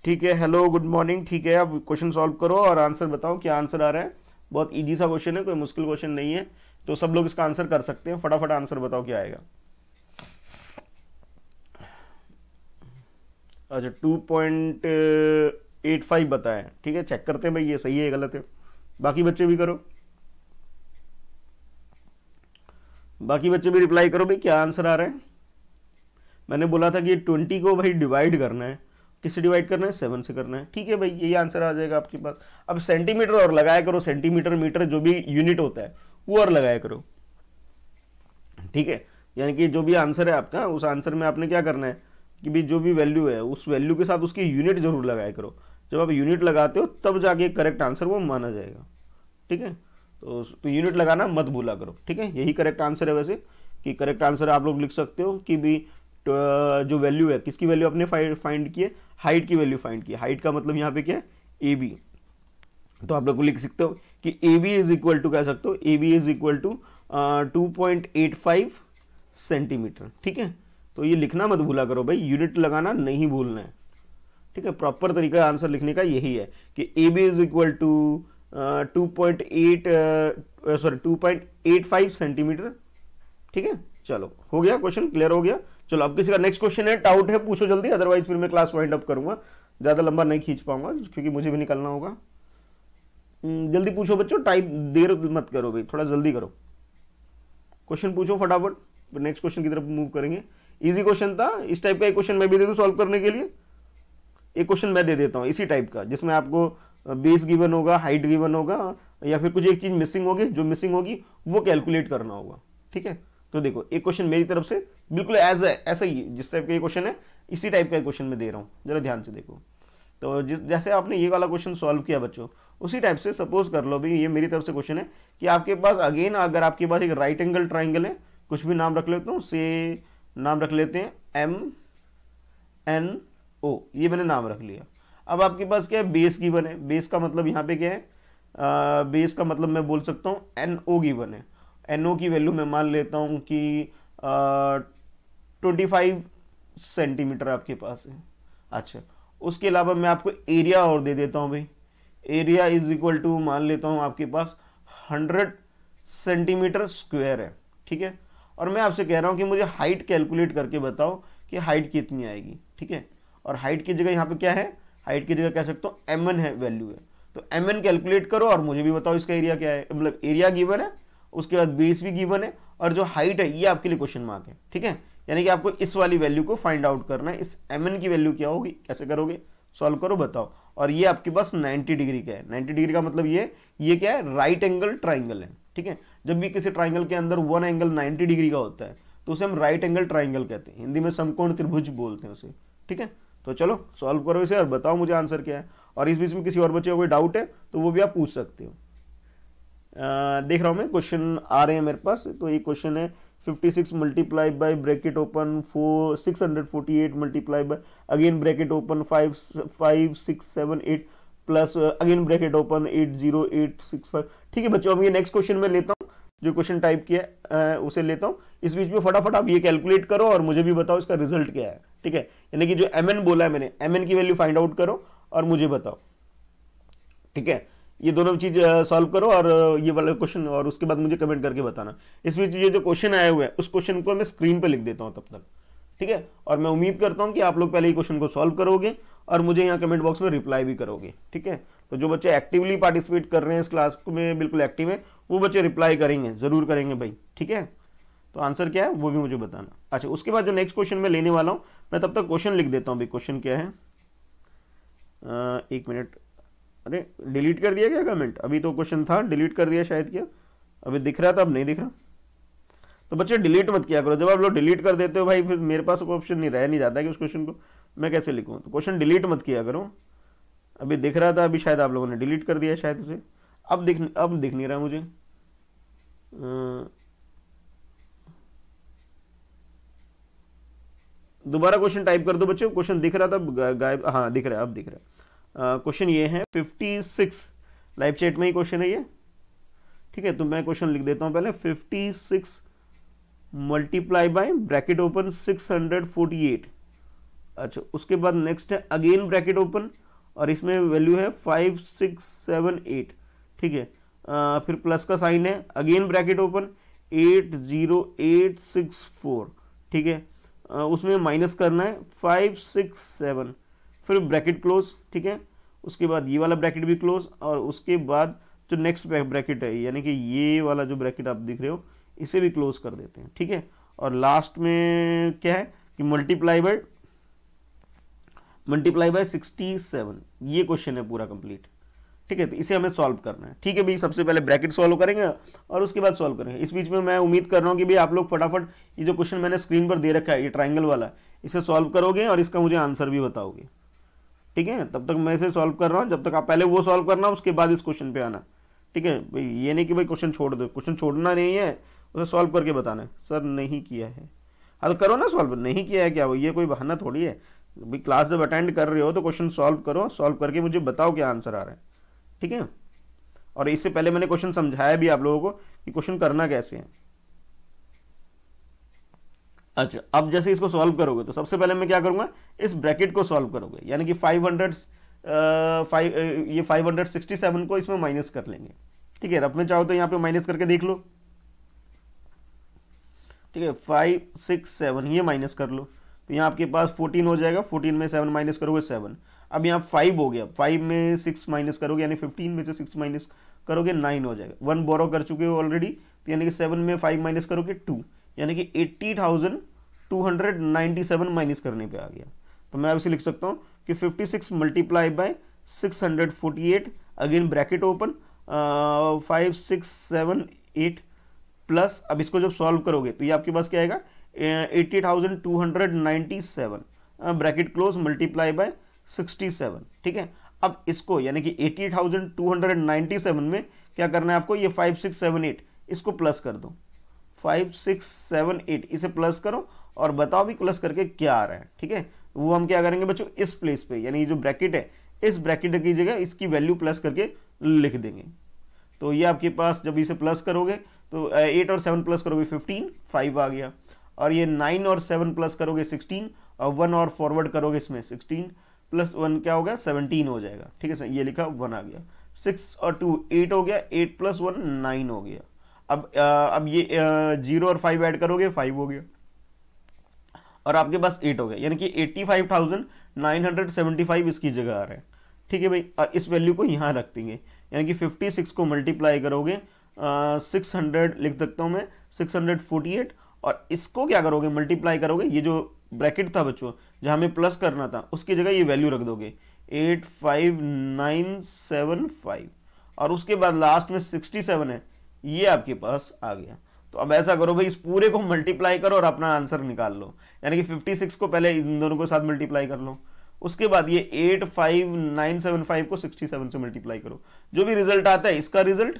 ठीक है हेलो गुड मॉर्निंग ठीक है आप क्वेश्चन सॉल्व करो और आंसर बताओ क्या आंसर आ रहा है बहुत ईजी सा क्वेश्चन है कोई मुश्किल क्वेश्चन नहीं है तो सब लोग इसका आंसर कर सकते हैं फटाफट आंसर बताओ क्या आएगा अच्छा टू पॉइंट एट फाइव बताए ठीक है चेक करते हैं भाई ये सही है गलत है बाकी बच्चे भी करो बाकी बच्चे भी रिप्लाई करो भाई क्या आंसर आ रहा है मैंने बोला था कि ट्वेंटी को भाई डिवाइड करना है किससे डिवाइड करना है सेवन से करना है ठीक है भाई यही आंसर आ जाएगा आपके पास अब सेंटीमीटर और लगाया करो सेंटीमीटर मीटर जो भी यूनिट होता है वो और लगाया करो ठीक है यानी कि जो भी आंसर है आपका उस आंसर में आपने क्या करना है कि भी जो भी वैल्यू है उस वैल्यू के साथ उसकी यूनिट जरूर लगाया करो जब आप यूनिट लगाते हो तब जाके करेक्ट आंसर वो माना जाएगा ठीक है तो तो यूनिट लगाना मत भूला करो ठीक है यही करेक्ट आंसर है वैसे कि करेक्ट आंसर आप लोग लिख सकते हो कि भी तो जो वैल्यू है किसकी वैल्यू आपने फाइंड की है हाइट की वैल्यू फाइंड की हाइट का मतलब यहाँ पे क्या है ए बी तो आप लोग को लिख सकते हो कि A B is equal to कह सकते हो A B is equal to two point eight five centimetre ठीक है तो ये लिखना मत भूला करो भाई यूनिट लगाना नहीं भूलना है ठीक है प्रॉपर तरीका आंसर लिखने का यही है कि A B is equal to two point eight sorry two point eight five centimetre ठीक है चलो हो गया क्वेश्चन क्लियर हो गया चलो अब किसी का नेक्स्ट क्वेश्चन है डाउट है पूछो जल्दी अदरवाइज फिर मैं क्लास वाइंड अप करूंगा ज़्यादा लंबा नहीं खींच पाऊंगा क्योंकि मुझे भी निकलना होगा हम्म, जल्दी पूछो बच्चों टाइप देर मत करो भाई थोड़ा जल्दी करो क्वेश्चन पूछो फटाफट नेक्स्ट क्वेश्चन की तरफ मूव करेंगे इजी क्वेश्चन था इस टाइप का एक क्वेश्चन मैं भी दे दूँ सॉल्व करने के लिए एक क्वेश्चन मैं दे देता हूँ इसी टाइप का जिसमें आपको बेस गिवन होगा हाइट गिवन होगा या फिर कुछ एक चीज़ मिसिंग होगी जो मिसिंग होगी वो कैलकुलेट करना होगा ठीक है तो देखो एक क्वेश्चन मेरी तरफ से बिल्कुल एज ऐसा ही जिस टाइप का ये क्वेश्चन है इसी टाइप का क्वेश्चन मैं दे रहा हूँ जरा ध्यान से देखो तो जैसे आपने ये वाला क्वेश्चन सॉल्व किया बच्चों उसी टाइप से सपोज कर लो भाई ये मेरी तरफ से क्वेश्चन है कि आपके पास अगेन अगर आपके पास एक राइट एंगल ट्राइंगल है कुछ भी नाम रख लेता हूँ से नाम रख लेते हैं एम एन ओ ये मैंने नाम रख लिया अब आपके पास क्या है बेस गिवन है बेस का मतलब यहाँ पे क्या है आ, बेस का मतलब मैं बोल सकता हूँ एन ओ गिवन है एन ओ की वैल्यू मैं मान लेता हूँ कि ट्वेंटी फाइव सेंटीमीटर आपके पास है अच्छा उसके अलावा मैं आपको एरिया और दे देता हूँ भाई एरिया इज इक्वल टू मान लेता हूँ आपके पास हंड्रेड सेंटीमीटर स्क्वायर है ठीक है और मैं आपसे कह रहा हूँ कि मुझे हाइट कैलकुलेट करके बताओ कि हाइट कितनी आएगी ठीक है और हाइट की जगह यहाँ पे क्या है हाइट की जगह कह सकते हो एम एन है वैल्यू है तो एम एन कैलकुलेट करो और मुझे भी बताओ इसका एरिया क्या है मतलब एरिया गिवन है उसके बाद बेस भी गिवन है और जो हाइट है ये आपके लिए क्वेश्चन मार्क है ठीक है यानी कि आपको इस वाली वैल्यू को फाइंड आउट करना है इस एम की वैल्यू क्या होगी कैसे करोगे सॉल्व करो बताओ और ये आपके पास 90 डिग्री का है 90 डिग्री का मतलब ये ये क्या है राइट एंगल ट्राइंगल है ठीक है जब भी किसी ट्राइंगल के अंदर वन एंगल 90 डिग्री का होता है तो उसे हम राइट एंगल ट्राइंगल कहते हैं हिंदी में समकोण त्रिभुज बोलते हैं उसे ठीक है तो चलो सॉल्व करो इसे और बताओ मुझे आंसर क्या है और इस बीच में किसी और बच्चे को कोई डाउट है तो वो भी आप पूछ सकते हो देख रहा हूँ मैं क्वेश्चन आ रहे हैं मेरे पास तो ये क्वेश्चन है 56 six multiply by bracket open four six hundred forty eight multiply by again bracket open five five six seven eight plus again bracket open eight zero eight six five ठीक है बच्चों अब ये नेक्स्ट क्वेश्चन में लेता हूँ जो question type किया है उसे लेता हूँ इस बीच में फटाफट आप ये कैलकुलेट करो और मुझे भी बताओ इसका रिजल्ट क्या है ठीक है यानी कि जो एम बोला है मैंने एम की वैल्यू फाइंड आउट करो और मुझे बताओ ठीक है ये दोनों चीज सॉल्व करो और ये वाला क्वेश्चन और उसके बाद मुझे कमेंट करके बताना इस बीच ये जो क्वेश्चन आया हुआ है उस क्वेश्चन को मैं स्क्रीन पर लिख देता हूँ तब तक ठीक है और मैं उम्मीद करता हूँ कि आप लोग पहले ये क्वेश्चन को सॉल्व करोगे और मुझे यहाँ कमेंट बॉक्स में रिप्लाई भी करोगे ठीक है तो जो बच्चे एक्टिवली पार्टिसिपेट कर रहे हैं इस क्लास में बिल्कुल एक्टिव है वो बच्चे रिप्लाई करेंगे ज़रूर करेंगे भाई ठीक है तो आंसर क्या है वो भी मुझे बताना अच्छा उसके बाद जो नेक्स्ट क्वेश्चन में लेने वाला हूँ मैं तब तक क्वेश्चन लिख देता हूँ भाई क्वेश्चन क्या है आ, एक मिनट अरे डिलीट कर दिया क्या कमेंट अभी तो क्वेश्चन था डिलीट कर दिया शायद क्या अभी दिख रहा था अब नहीं दिख रहा तो बच्चे डिलीट मत किया करो जब आप लोग डिलीट कर देते हो भाई फिर मेरे पास कोई ऑप्शन नहीं रह नहीं जाता कि उस क्वेश्चन को मैं कैसे लिखूँ तो क्वेश्चन डिलीट मत किया करो अभी दिख रहा था अभी शायद आप लोगों ने डिलीट कर दिया शायद उसे अब दिख अब दिख नहीं रहा मुझे दोबारा क्वेश्चन टाइप कर दो बच्चों क्वेश्चन दिख रहा था गायब हाँ दिख रहा है अब दिख रहा है क्वेश्चन ये है फिफ्टी सिक्स लाइव चैट में ही क्वेश्चन है ये ठीक है तो मैं क्वेश्चन लिख देता हूँ पहले fifty six multiply by bracket open six hundred forty eight अच्छा उसके बाद नेक्स्ट है अगेन ब्रैकेट ओपन और इसमें वैल्यू है फाइव सिक्स सेवन एट ठीक है आ, फिर प्लस का साइन है again bracket open eight zero eight six four ठीक है आ, उसमें माइनस करना है फाइव सिक्स सेवन फिर ब्रैकेट क्लोज ठीक है उसके बाद ये वाला ब्रैकेट भी क्लोज और उसके बाद जो नेक्स्ट ब्रैकेट है यानी कि ये वाला जो ब्रैकेट आप दिख रहे हो इसे भी क्लोज कर देते हैं ठीक है और लास्ट में क्या है कि multiply by multiply by sixty seven ये क्वेश्चन है पूरा कंप्लीट ठीक है तो इसे हमें सॉल्व करना है ठीक है भाई सबसे पहले ब्रैकेट सॉल्व करेंगे और उसके बाद सॉल्व करेंगे इस बीच में मैं उम्मीद कर रहा हूँ कि भाई आप लोग फटाफट ये जो क्वेश्चन मैंने स्क्रीन पर दे रखा है ये ट्राइंगल वाला इसे सॉल्व करोगे और इसका मुझे आंसर भी बताओगे ठीक है तब तक मैं इसे सॉल्व कर रहा हूँ जब तक आप पहले वो सॉल्व करना उसके बाद इस क्वेश्चन पे आना ठीक है भाई ये नहीं कि भाई क्वेश्चन छोड़ दो क्वेश्चन छोड़ना नहीं है उसे सॉल्व करके बताना है सर नहीं किया है हाँ तो करो ना सॉल्व नहीं किया है क्या वो ये कोई बहाना थोड़ी है भाई क्लास जब अटेंड कर रहे हो तो क्वेश्चन सॉल्व करो सॉल्व करके मुझे बताओ क्या आंसर आ रहा है ठीक है और इससे पहले मैंने क्वेश्चन समझाया भी आप लोगों को कि क्वेश्चन करना कैसे है अच्छा अब जैसे इसको सॉल्व करोगे तो सबसे पहले मैं क्या करूंगा इस ब्रैकेट को सॉल्व करोगे यानी कि 500 फाइव ये 567 को इसमें माइनस कर लेंगे ठीक है रफ में चाहो तो यहां पे माइनस करके देख लो ठीक है फाइव सिक्स सेवन ये माइनस कर लो तो यहाँ आपके पास फोर्टीन हो जाएगा फोर्टीन में सेवन माइनस करोगे सेवन अब यहाँ फाइव हो गया फाइव में सिक्स माइनस करोगे यानी फिफ्टीन में से सिक्स माइनस करोगे नाइन हो जाएगा वन बोरो कर चुके हो ऑलरेडी तो यानी कि सेवन में फाइव माइनस करोगे टू यानी कि eighty thousand two hundred ninety seven minus करने पे आ गया तो मैं आपसे लिख सकता हूँ कि fifty six multiply by six hundred forty eight again bracket open five six seven eight plus अब इसको जब सॉल्व करोगे तो ये आपके पास क्या आएगा eighty thousand two hundred seven bracket close multiply by sixty seven ठीक है अब इसको यानी कि eighty thousand two hundred ninety seven में क्या करना है आपको ये फाइव सिक्स सेवन एट इसको प्लस कर दो फाइव सिक्स सेवन एट इसे प्लस करो और बताओ भी प्लस करके क्या आ रहा है ठीक है वो हम क्या करेंगे बच्चों इस प्लेस पे यानी जो ब्रैकेट है इस ब्रैकेट की जगह इसकी वैल्यू प्लस करके लिख देंगे तो ये आपके पास जब इसे प्लस करोगे तो एट और सेवन प्लस करोगे फिफ्टीन फाइव आ गया और ये नाइन और सेवन प्लस करोगे सिक्सटीन और वन और फॉरवर्ड करोगे इसमें सिक्सटीन प्लस वन क्या हो गया सेवनटीन हो जाएगा ठीक है सर ये लिखा वन आ गया सिक्स और टू एट हो गया एट प्लस वन नाइन हो गया अब अब ये जीरो और फाइव ऐड करोगे फाइव हो गया और आपके पास एट हो गया यानी कि eighty five thousand nine hundred seventy five इसकी जगह आ रहा है ठीक है भाई और इस वैल्यू को यहाँ रख देंगे यानी कि फिफ्टी सिक्स को मल्टीप्लाई करोगे सिक्स हंड्रेड लिख सकता हूँ मैं सिक्स हंड्रेड फोर्टी एट और इसको क्या करोगे मल्टीप्लाई करोगे ये जो ब्रैकेट था बच्चों जहाँ हमें प्लस करना था उसकी जगह ये वैल्यू रख दोगे eight five nine seven five और उसके बाद लास्ट में सिक्सटी सेवन है ये आपके पास आ गया तो अब ऐसा करो भाई इस पूरे को मल्टीप्लाई करो और अपना आंसर निकाल लो यानी कि फिफ्टी सिक्स को पहले इन दोनों के साथ मल्टीप्लाई कर लो उसके बाद ये eight five nine seven five को सिक्सटी सेवन से मल्टीप्लाई करो जो भी रिजल्ट आता है इसका रिजल्ट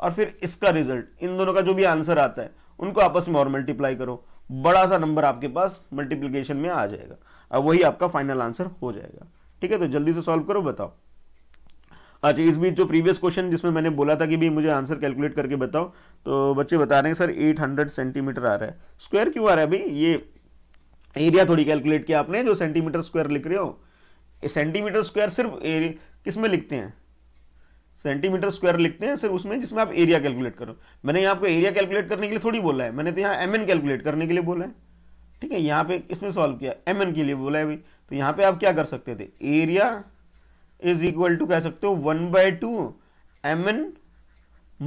और फिर इसका रिजल्ट इन दोनों का जो भी आंसर आता है उनको आपस में और मल्टीप्लाई करो बड़ा सा नंबर आपके पास मल्टीप्लीकेशन में आ जाएगा अब वही आपका फाइनल आंसर हो जाएगा ठीक है तो जल्दी से सॉल्व करो बताओ अच्छा इस बीच जो प्रीवियस क्वेश्चन जिसमें मैंने बोला था कि भी मुझे आंसर कैलकुलेट करके बताओ तो बच्चे बता रहे हैं सर 800 सेंटीमीटर आ रहा है स्क्वायर क्यों आ रहा है भाई ये एरिया थोड़ी कैलकुलेट किया आपने जो सेंटीमीटर स्क्वायर लिख रहे हो सेंटीमीटर स्क्वायर सिर्फ किस में लिखते हैं सेंटीमीटर स्क्वायर लिखते हैं सिर्फ उसमें जिसमें आप एरिया कैलकुलेट करो मैंने यहाँ आपको एरिया कैलकुलेट करने के लिए थोड़ी बोला है मैंने तो यहाँ एम कैलकुलेट करने के लिए बोला है ठीक है यहाँ पे इसमें सॉल्व किया एम के लिए बोला है भाई तो यहाँ पे आप क्या कर सकते थे एरिया इज इक्वल टू कह सकते हो one by two M N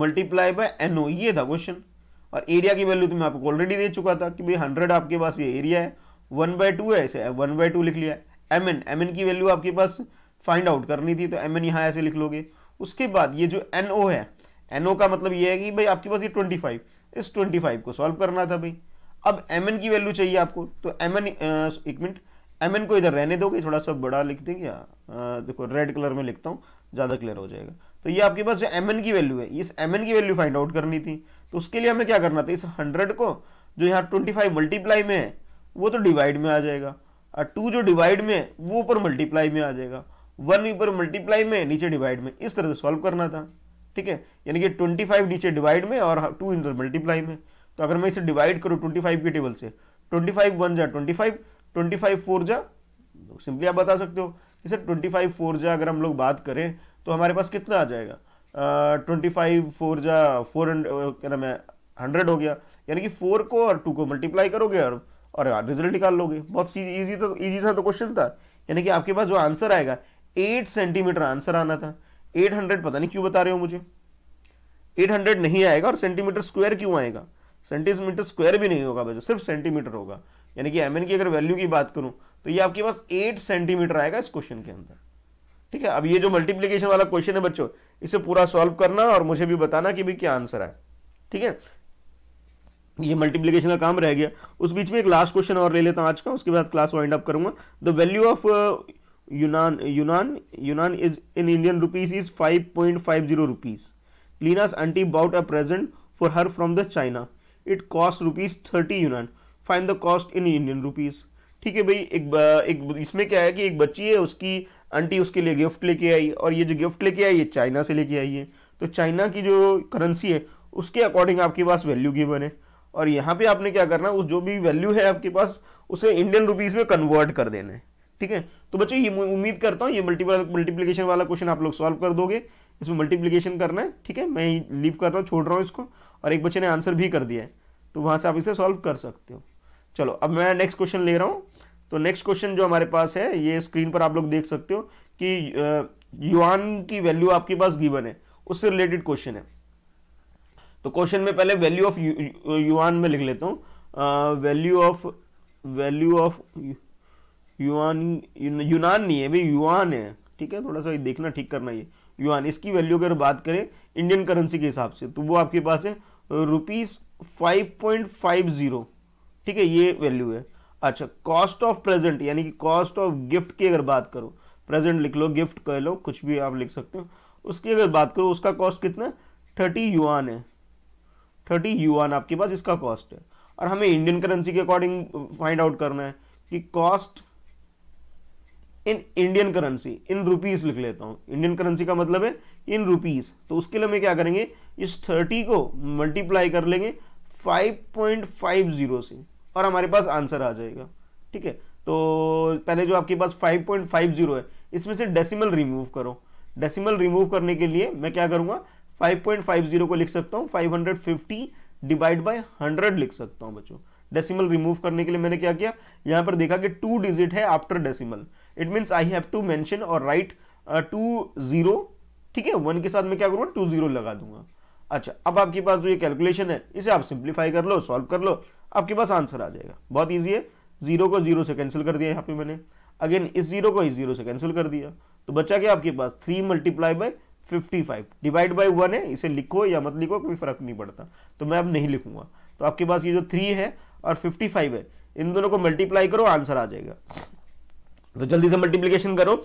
multiply by N O ये था क्वेश्चन और एरिया की वैल्यू तो मैं आपको ऑलरेडी दे चुका था कि भाई हंड्रेड आपके पास ये एरिया है वन बाय टू है इसे वन बाय टू लिख लिया एम एन एम एन की वैल्यू आपके पास फाइंड आउट करनी थी तो एम एन यहाँ ऐसे लिख लोगे उसके बाद ये जो एन NO है एन NO का मतलब ये है कि भाई आपके पास ये ट्वेंटी फाइव इस ट्वेंटी फाइव को सॉल्व करना था भाई अब एम एन की वैल्यू चाहिए आपको तो एम एन एक मिनट एम एन को इधर रहने दोगे थोड़ा सा बड़ा लिख देंगे देखो रेड कलर में लिखता हूँ ज़्यादा क्लियर हो जाएगा तो ये आपके पास जो एम एन की वैल्यू है इस एम की वैल्यू फाइंड आउट करनी थी तो उसके लिए हमें क्या करना था इस हंड्रेड को जो यहाँ ट्वेंटी फाइव मल्टीप्लाई में है वो तो डिवाइड में आ जाएगा और टू जो डिवाइड में है वो ऊपर मल्टीप्लाई में आ जाएगा वन ऊपर मल्टीप्लाई में नीचे डिवाइड में इस तरह से सॉल्व करना था ठीक है यानी कि 25 नीचे डिवाइड में और टू इन मल्टीप्लाई में तो अगर मैं इसे डिवाइड करूँ फाइव के टेबल से ट्वेंटी फाइव वन जा ट्वेंटी फाइव फोर जा सिंपली आप बता सकते हो कि सर फाइव फोर जा अगर हम लोग बात करें तो हमारे पास कितना आ जाएगा ट्वेंटी फाइव फोर जा फोर क्या नाम है हंड्रेड हो गया यानी कि फोर को और टू को मल्टीप्लाई करोगे और और रिजल्ट निकाल लोगे बहुत इजी तो ईजी सा तो क्वेश्चन था यानी कि आपके पास जो आंसर आएगा एट सेंटीमीटर आंसर आना था एट हंड्रेड पता नहीं क्यों बता रहे हो मुझे एट हंड्रेड नहीं आएगा और सेंटीमीटर स्क्वायर क्यों आएगा सेंटीमीटर स्क्वायर भी नहीं होगा भाई सिर्फ सेंटीमीटर होगा यानी कि एम की अगर वैल्यू की बात करूं तो ये आपके पास एट सेंटीमीटर आएगा इस क्वेश्चन के अंदर ठीक है अब ये जो मल्टीप्लीकेशन वाला क्वेश्चन है बच्चों इसे पूरा सॉल्व करना और मुझे भी बताना कि भी क्या आंसर है ठीक है ये मल्टीप्लीकेशन का काम रह गया उस बीच में एक लास्ट क्वेश्चन और ले लेता हूं आज का उसके बाद क्लास वाइंड अप करूंगा the value of is in Indian is in Indian rupees is 5.50 rupees. Lina's auntie bought a present for her from the China. It cost rupees 30 यूनान Find the cost in Indian rupees. ठीक है भाई एक एक इसमें क्या है कि एक बच्ची है उसकी आंटी उसके लिए गिफ्ट लेके आई और ये जो गिफ्ट लेके आई ये चाइना से लेके आई है तो चाइना की जो करेंसी है उसके अकॉर्डिंग आपके पास वैल्यू गिवन है और यहाँ पे आपने क्या करना उस जो भी वैल्यू है आपके पास उसे इंडियन रुपीज़ में कन्वर्ट कर देना है ठीक है तो बच्चों ये उम्मीद करता हूँ ये मल्टीपल मल्टीप्लीकेशन वाला क्वेश्चन आप लोग सॉल्व कर दोगे इसमें मल्टीप्लीकेशन करना है ठीक है मैं लीव कर रहा हूँ छोड़ रहा हूँ इसको और एक बच्चे ने आंसर भी कर दिया है तो वहाँ से आप इसे सॉल्व कर सकते हो चलो अब मैं नेक्स्ट क्वेश्चन ले रहा हूँ तो नेक्स्ट क्वेश्चन जो हमारे पास है ये स्क्रीन पर आप लोग देख सकते हो कि युआन की वैल्यू आपके पास गिवन है उससे रिलेटेड क्वेश्चन है तो क्वेश्चन में पहले वैल्यू ऑफ युआन में लिख लेता हूँ value of value of yuan यूनान नहीं है भाई युआन है ठीक है थोड़ा सा देखना ठीक करना ये युआन इसकी वैल्यू अगर बात करें इंडियन करेंसी के हिसाब से तो वो आपके पास है rupees five point five zero ठीक है ये वैल्यू है अच्छा कॉस्ट ऑफ प्रेजेंट यानी कि कॉस्ट ऑफ गिफ्ट की अगर बात करो प्रेजेंट लिख लो गिफ्ट कह लो कुछ भी आप लिख सकते हो उसकी अगर बात करो उसका कॉस्ट कितना थर्टी युआन है थर्टी युआन आपके पास इसका कॉस्ट है और हमें इंडियन करेंसी के अकॉर्डिंग फाइंड आउट करना है कि cost in Indian currency in rupees लिख लेता हूं इंडियन करेंसी का मतलब है इन रुपीस तो उसके लिए हमें क्या करेंगे इस थर्टी को मल्टीप्लाई कर लेंगे 5.50 से और हमारे पास आंसर आ जाएगा ठीक है तो पहले जो आपके पास 5.50 है इसमें से डेसिमल रिमूव करो डेसिमल रिमूव करने के लिए मैं क्या करूँगा 5.50 को लिख सकता हूँ 550 डिवाइड बाई हंड्रेड लिख सकता हूँ बच्चों डेसिमल रिमूव करने के लिए मैंने क्या किया यहाँ पर देखा कि टू डिजिट है after decimal it means I have to mention और राइट टू जीरो ठीक है वन के साथ मैं क्या करूँगा टू जीरो लगा दूंगा अच्छा अब आपके पास जो ये कैलकुलेशन है इसे आप सिंप्लीफाई कर लो सॉल्व कर लो आपके पास आंसर आ जाएगा बहुत ईजी है जीरो को जीरो से कैंसिल कर दिया यहाँ पे मैंने अगेन इस जीरो को इस जीरो से कैंसिल कर दिया तो बच्चा क्या आपके पास three multiply by fifty five divide by one है इसे लिखो या मत लिखो कोई फर्क नहीं पड़ता तो मैं अब नहीं लिखूंगा तो आपके पास ये जो थ्री है और फिफ्टी फाइव है इन दोनों को मल्टीप्लाई करो आंसर आ जाएगा तो जल्दी से मल्टीप्लीकेशन करो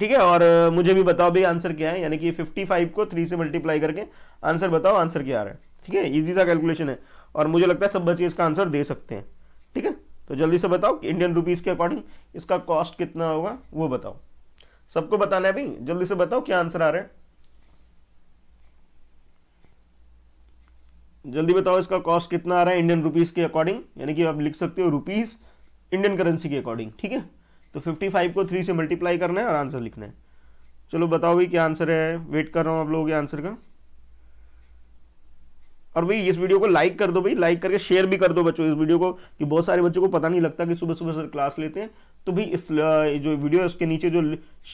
ठीक है और मुझे भी बताओ भाई आंसर क्या है यानी कि 55 को 3 से मल्टीप्लाई करके आंसर बताओ आंसर क्या आ रहा है ठीक है इजी सा कैलकुलेशन है और मुझे लगता है सब बच्चे इसका आंसर दे सकते हैं ठीक है तो जल्दी से बताओ इंडियन रुपीज़ के अकॉर्डिंग इसका कॉस्ट कितना होगा वो बताओ सबको बताना है भाई जल्दी से बताओ क्या आंसर आ रहा है जल्दी बताओ इसका कॉस्ट कितना आ रहा है इंडियन रुपीज़ के अकॉर्डिंग यानी कि आप लिख सकते हो रुपीज़ इंडियन करेंसी के अकॉर्डिंग ठीक है तो 55 को 3 से मल्टीप्लाई करना है और आंसर लिखना है चलो बताओ भाई क्या आंसर है वेट कर रहा हूँ आप लोगों के आंसर का और भाई इस वीडियो को लाइक कर दो भाई लाइक करके शेयर भी कर दो बच्चों इस वीडियो को कि बहुत सारे बच्चों को पता नहीं लगता कि सुबह सुबह सर क्लास लेते हैं तो भाई इस जो वीडियो है उसके नीचे जो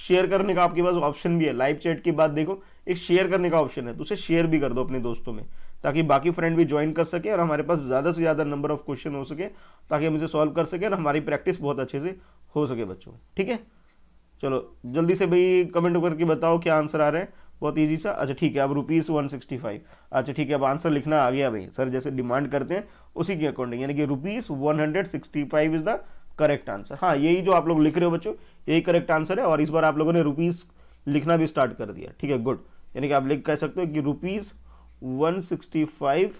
शेयर करने का आपके पास ऑप्शन भी है लाइव चैट के बाद देखो एक शेयर करने का ऑप्शन है तो उसे शेयर भी कर दो अपने दोस्तों में ताकि बाकी फ्रेंड भी ज्वाइन कर सके और हमारे पास ज़्यादा से ज़्यादा नंबर ऑफ क्वेश्चन हो सके ताकि हम इसे सॉल्व कर सके और हमारी प्रैक्टिस बहुत अच्छे से हो सके बच्चों ठीक है चलो जल्दी से भाई कमेंट करके बताओ क्या आंसर आ रहे हैं बहुत ईजी सा अच्छा ठीक है अब रुपीज़ वन सिक्सटी फाइव अच्छा ठीक है अब आंसर लिखना आ गया भाई सर जैसे डिमांड करते हैं उसी के अकॉर्डिंग यानी कि rupees one hundred sixty five is the correct answer हाँ यही जो आप लोग लिख रहे हो बच्चों यही करेक्ट आंसर है और इस बार आप लोगों ने रुपीज़ लिखना भी स्टार्ट कर दिया ठीक है गुड यानी कि आप लिख कह सकते हो कि रुपीज़ 165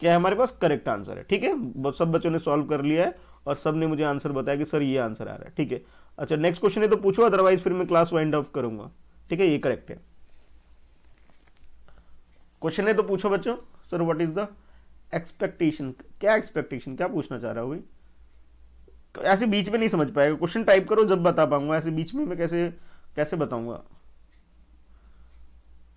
क्या है हमारे पास करेक्ट आंसर है ठीक है सब बच्चों ने सॉल्व कर लिया है और सब ने मुझे आंसर बताया कि सर ये आंसर आ रहा है ठीक है अच्छा नेक्स्ट क्वेश्चन है तो पूछो अदरवाइज फिर मैं क्लास वाइंड ऑफ करूंगा ठीक है ये करेक्ट है क्वेश्चन है तो पूछो बच्चों sir what is the expectation क्या एक्सपेक्टेशन क्या पूछना चाह रहा हूँ भाई ऐसे बीच में नहीं समझ पाएगा क्वेश्चन टाइप करो जब बता पाऊंगा ऐसे बीच में मैं कैसे कैसे बताऊंगा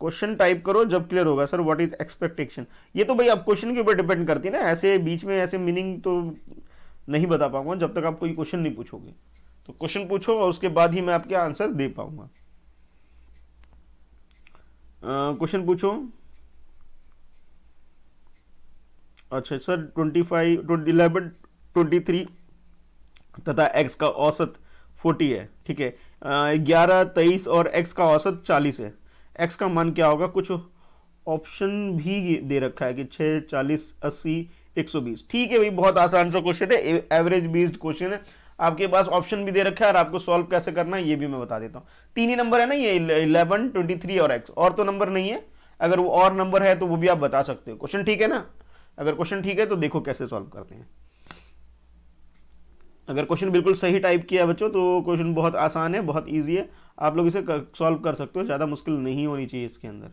क्वेश्चन टाइप करो जब क्लियर होगा सर व्हाट इज एक्सपेक्टेशन ये तो भाई आप क्वेश्चन के ऊपर डिपेंड करती है ना ऐसे बीच में ऐसे मीनिंग तो नहीं बता पाऊंगा जब तक आप कोई क्वेश्चन नहीं पूछोगे तो क्वेश्चन पूछो और उसके बाद ही मैं आपके आंसर दे पाऊंगा क्वेश्चन पूछो अच्छा sir twenty five twenty eleven twenty three तथा एक्स का औसत फोर्टी है ठीक है ग्यारह तेईस और एक्स का औसत चालीस है एक्स का मान क्या होगा कुछ ऑप्शन भी दे रखा है कि छः चालीस अस्सी एक सौ बीस ठीक है भाई बहुत आसान सा क्वेश्चन है एवरेज बेस्ड क्वेश्चन है आपके पास ऑप्शन भी दे रखा है और आपको सॉल्व कैसे करना है ये भी मैं बता देता हूँ तीन ही नंबर है ना ये इलेवन ट्वेंटी थ्री और एक्स और तो नंबर नहीं है अगर वो और नंबर है तो वो भी आप बता सकते हो क्वेश्चन ठीक है ना अगर क्वेश्चन ठीक है तो देखो कैसे सॉल्व करते हैं अगर क्वेश्चन बिल्कुल सही टाइप किया बच्चों तो क्वेश्चन बहुत आसान है बहुत ईजी है आप लोग इसे सॉल्व कर सकते हो ज़्यादा मुश्किल नहीं होनी चाहिए इसके अंदर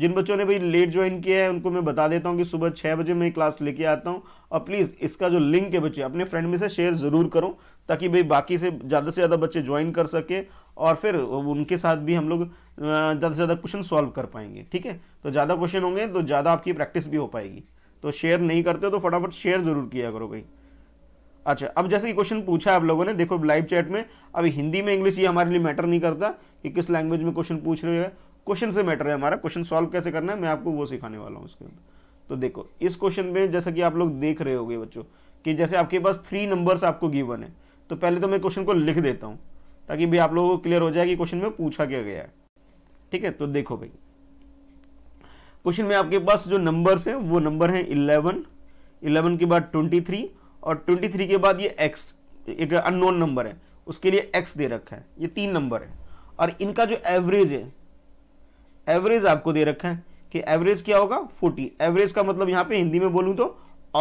जिन बच्चों ने भाई लेट ज्वाइन किया है उनको मैं बता देता हूँ कि सुबह छः बजे मैं क्लास लेके आता हूँ और प्लीज़ इसका जो लिंक है बच्चे अपने फ्रेंड में से शेयर ज़रूर करो ताकि भाई बाकी से ज़्यादा से ज़्यादा बच्चे ज्वाइन कर सके और फिर उनके साथ भी हम लोग ज़्यादा से ज़्यादा क्वेश्चन सॉल्व कर पाएंगे ठीक है तो ज़्यादा क्वेश्चन होंगे तो ज़्यादा आपकी प्रैक्टिस भी हो पाएगी तो शेयर नहीं करते तो फटाफट शेयर ज़रूर किया करो भाई अच्छा अब जैसे कि क्वेश्चन पूछा है आप लोगों ने देखो लाइव चैट में अब हिंदी में इंग्लिश ये हमारे लिए मैटर नहीं करता कि किस लैंग्वेज में क्वेश्चन पूछ रहे हैं क्वेश्चन से मैटर है हमारा क्वेश्चन सॉल्व कैसे करना है मैं आपको वो सिखाने वाला हूँ उसके अंदर तो देखो इस क्वेश्चन में जैसा कि आप लोग देख रहे हो बच्चों कि जैसे आपके पास थ्री नंबर्स आपको गिवन है तो पहले तो मैं क्वेश्चन को लिख देता हूँ ताकि भी आप लोगों को क्लियर हो जाए कि क्वेश्चन में पूछा क्या गया है ठीक है तो देखो भाई क्वेश्चन में आपके पास जो नंबर्स हैं वो नंबर हैं इलेवन इलेवन के बाद ट्वेंटी थ्री और ट्वेंटी थ्री के बाद ये एक्स एक अननोन नंबर है उसके लिए एक्स दे रखा है ये तीन नंबर है और इनका जो एवरेज है एवरेज आपको दे रखा है कि एवरेज क्या होगा फोर्टी एवरेज का मतलब यहाँ पे हिंदी में बोलूँ तो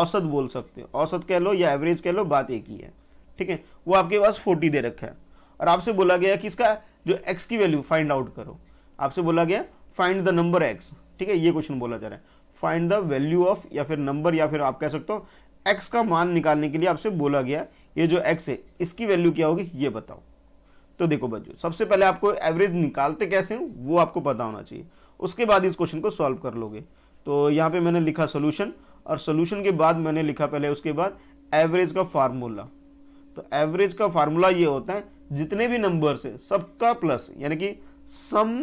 औसत बोल सकते हो औसत कह लो या एवरेज कह लो बात एक ही है ठीक है वो आपके पास फोर्टी दे रखा है और आपसे बोला गया कि इसका जो एक्स की वैल्यू फाइंड आउट करो आपसे बोला गया फाइंड द नंबर एक्स ठीक है ये क्वेश्चन बोला जा रहा है फाइंड द वैल्यू ऑफ या फिर नंबर या फिर आप कह सकते हो एक्स का मान निकालने के लिए आपसे बोला गया ये जो एक्स है इसकी वैल्यू क्या होगी ये बताओ तो देखो बच्चों सबसे पहले आपको एवरेज निकालते कैसे हो वो आपको पता होना चाहिए उसके बाद इस क्वेश्चन को सॉल्व कर लोगे तो यहाँ पे मैंने लिखा सोल्यूशन और सोल्यूशन के बाद मैंने लिखा पहले उसके बाद एवरेज का फार्मूला तो एवरेज का फार्मूला ये होता है जितने भी नंबर्स है सबका प्लस यानी कि सम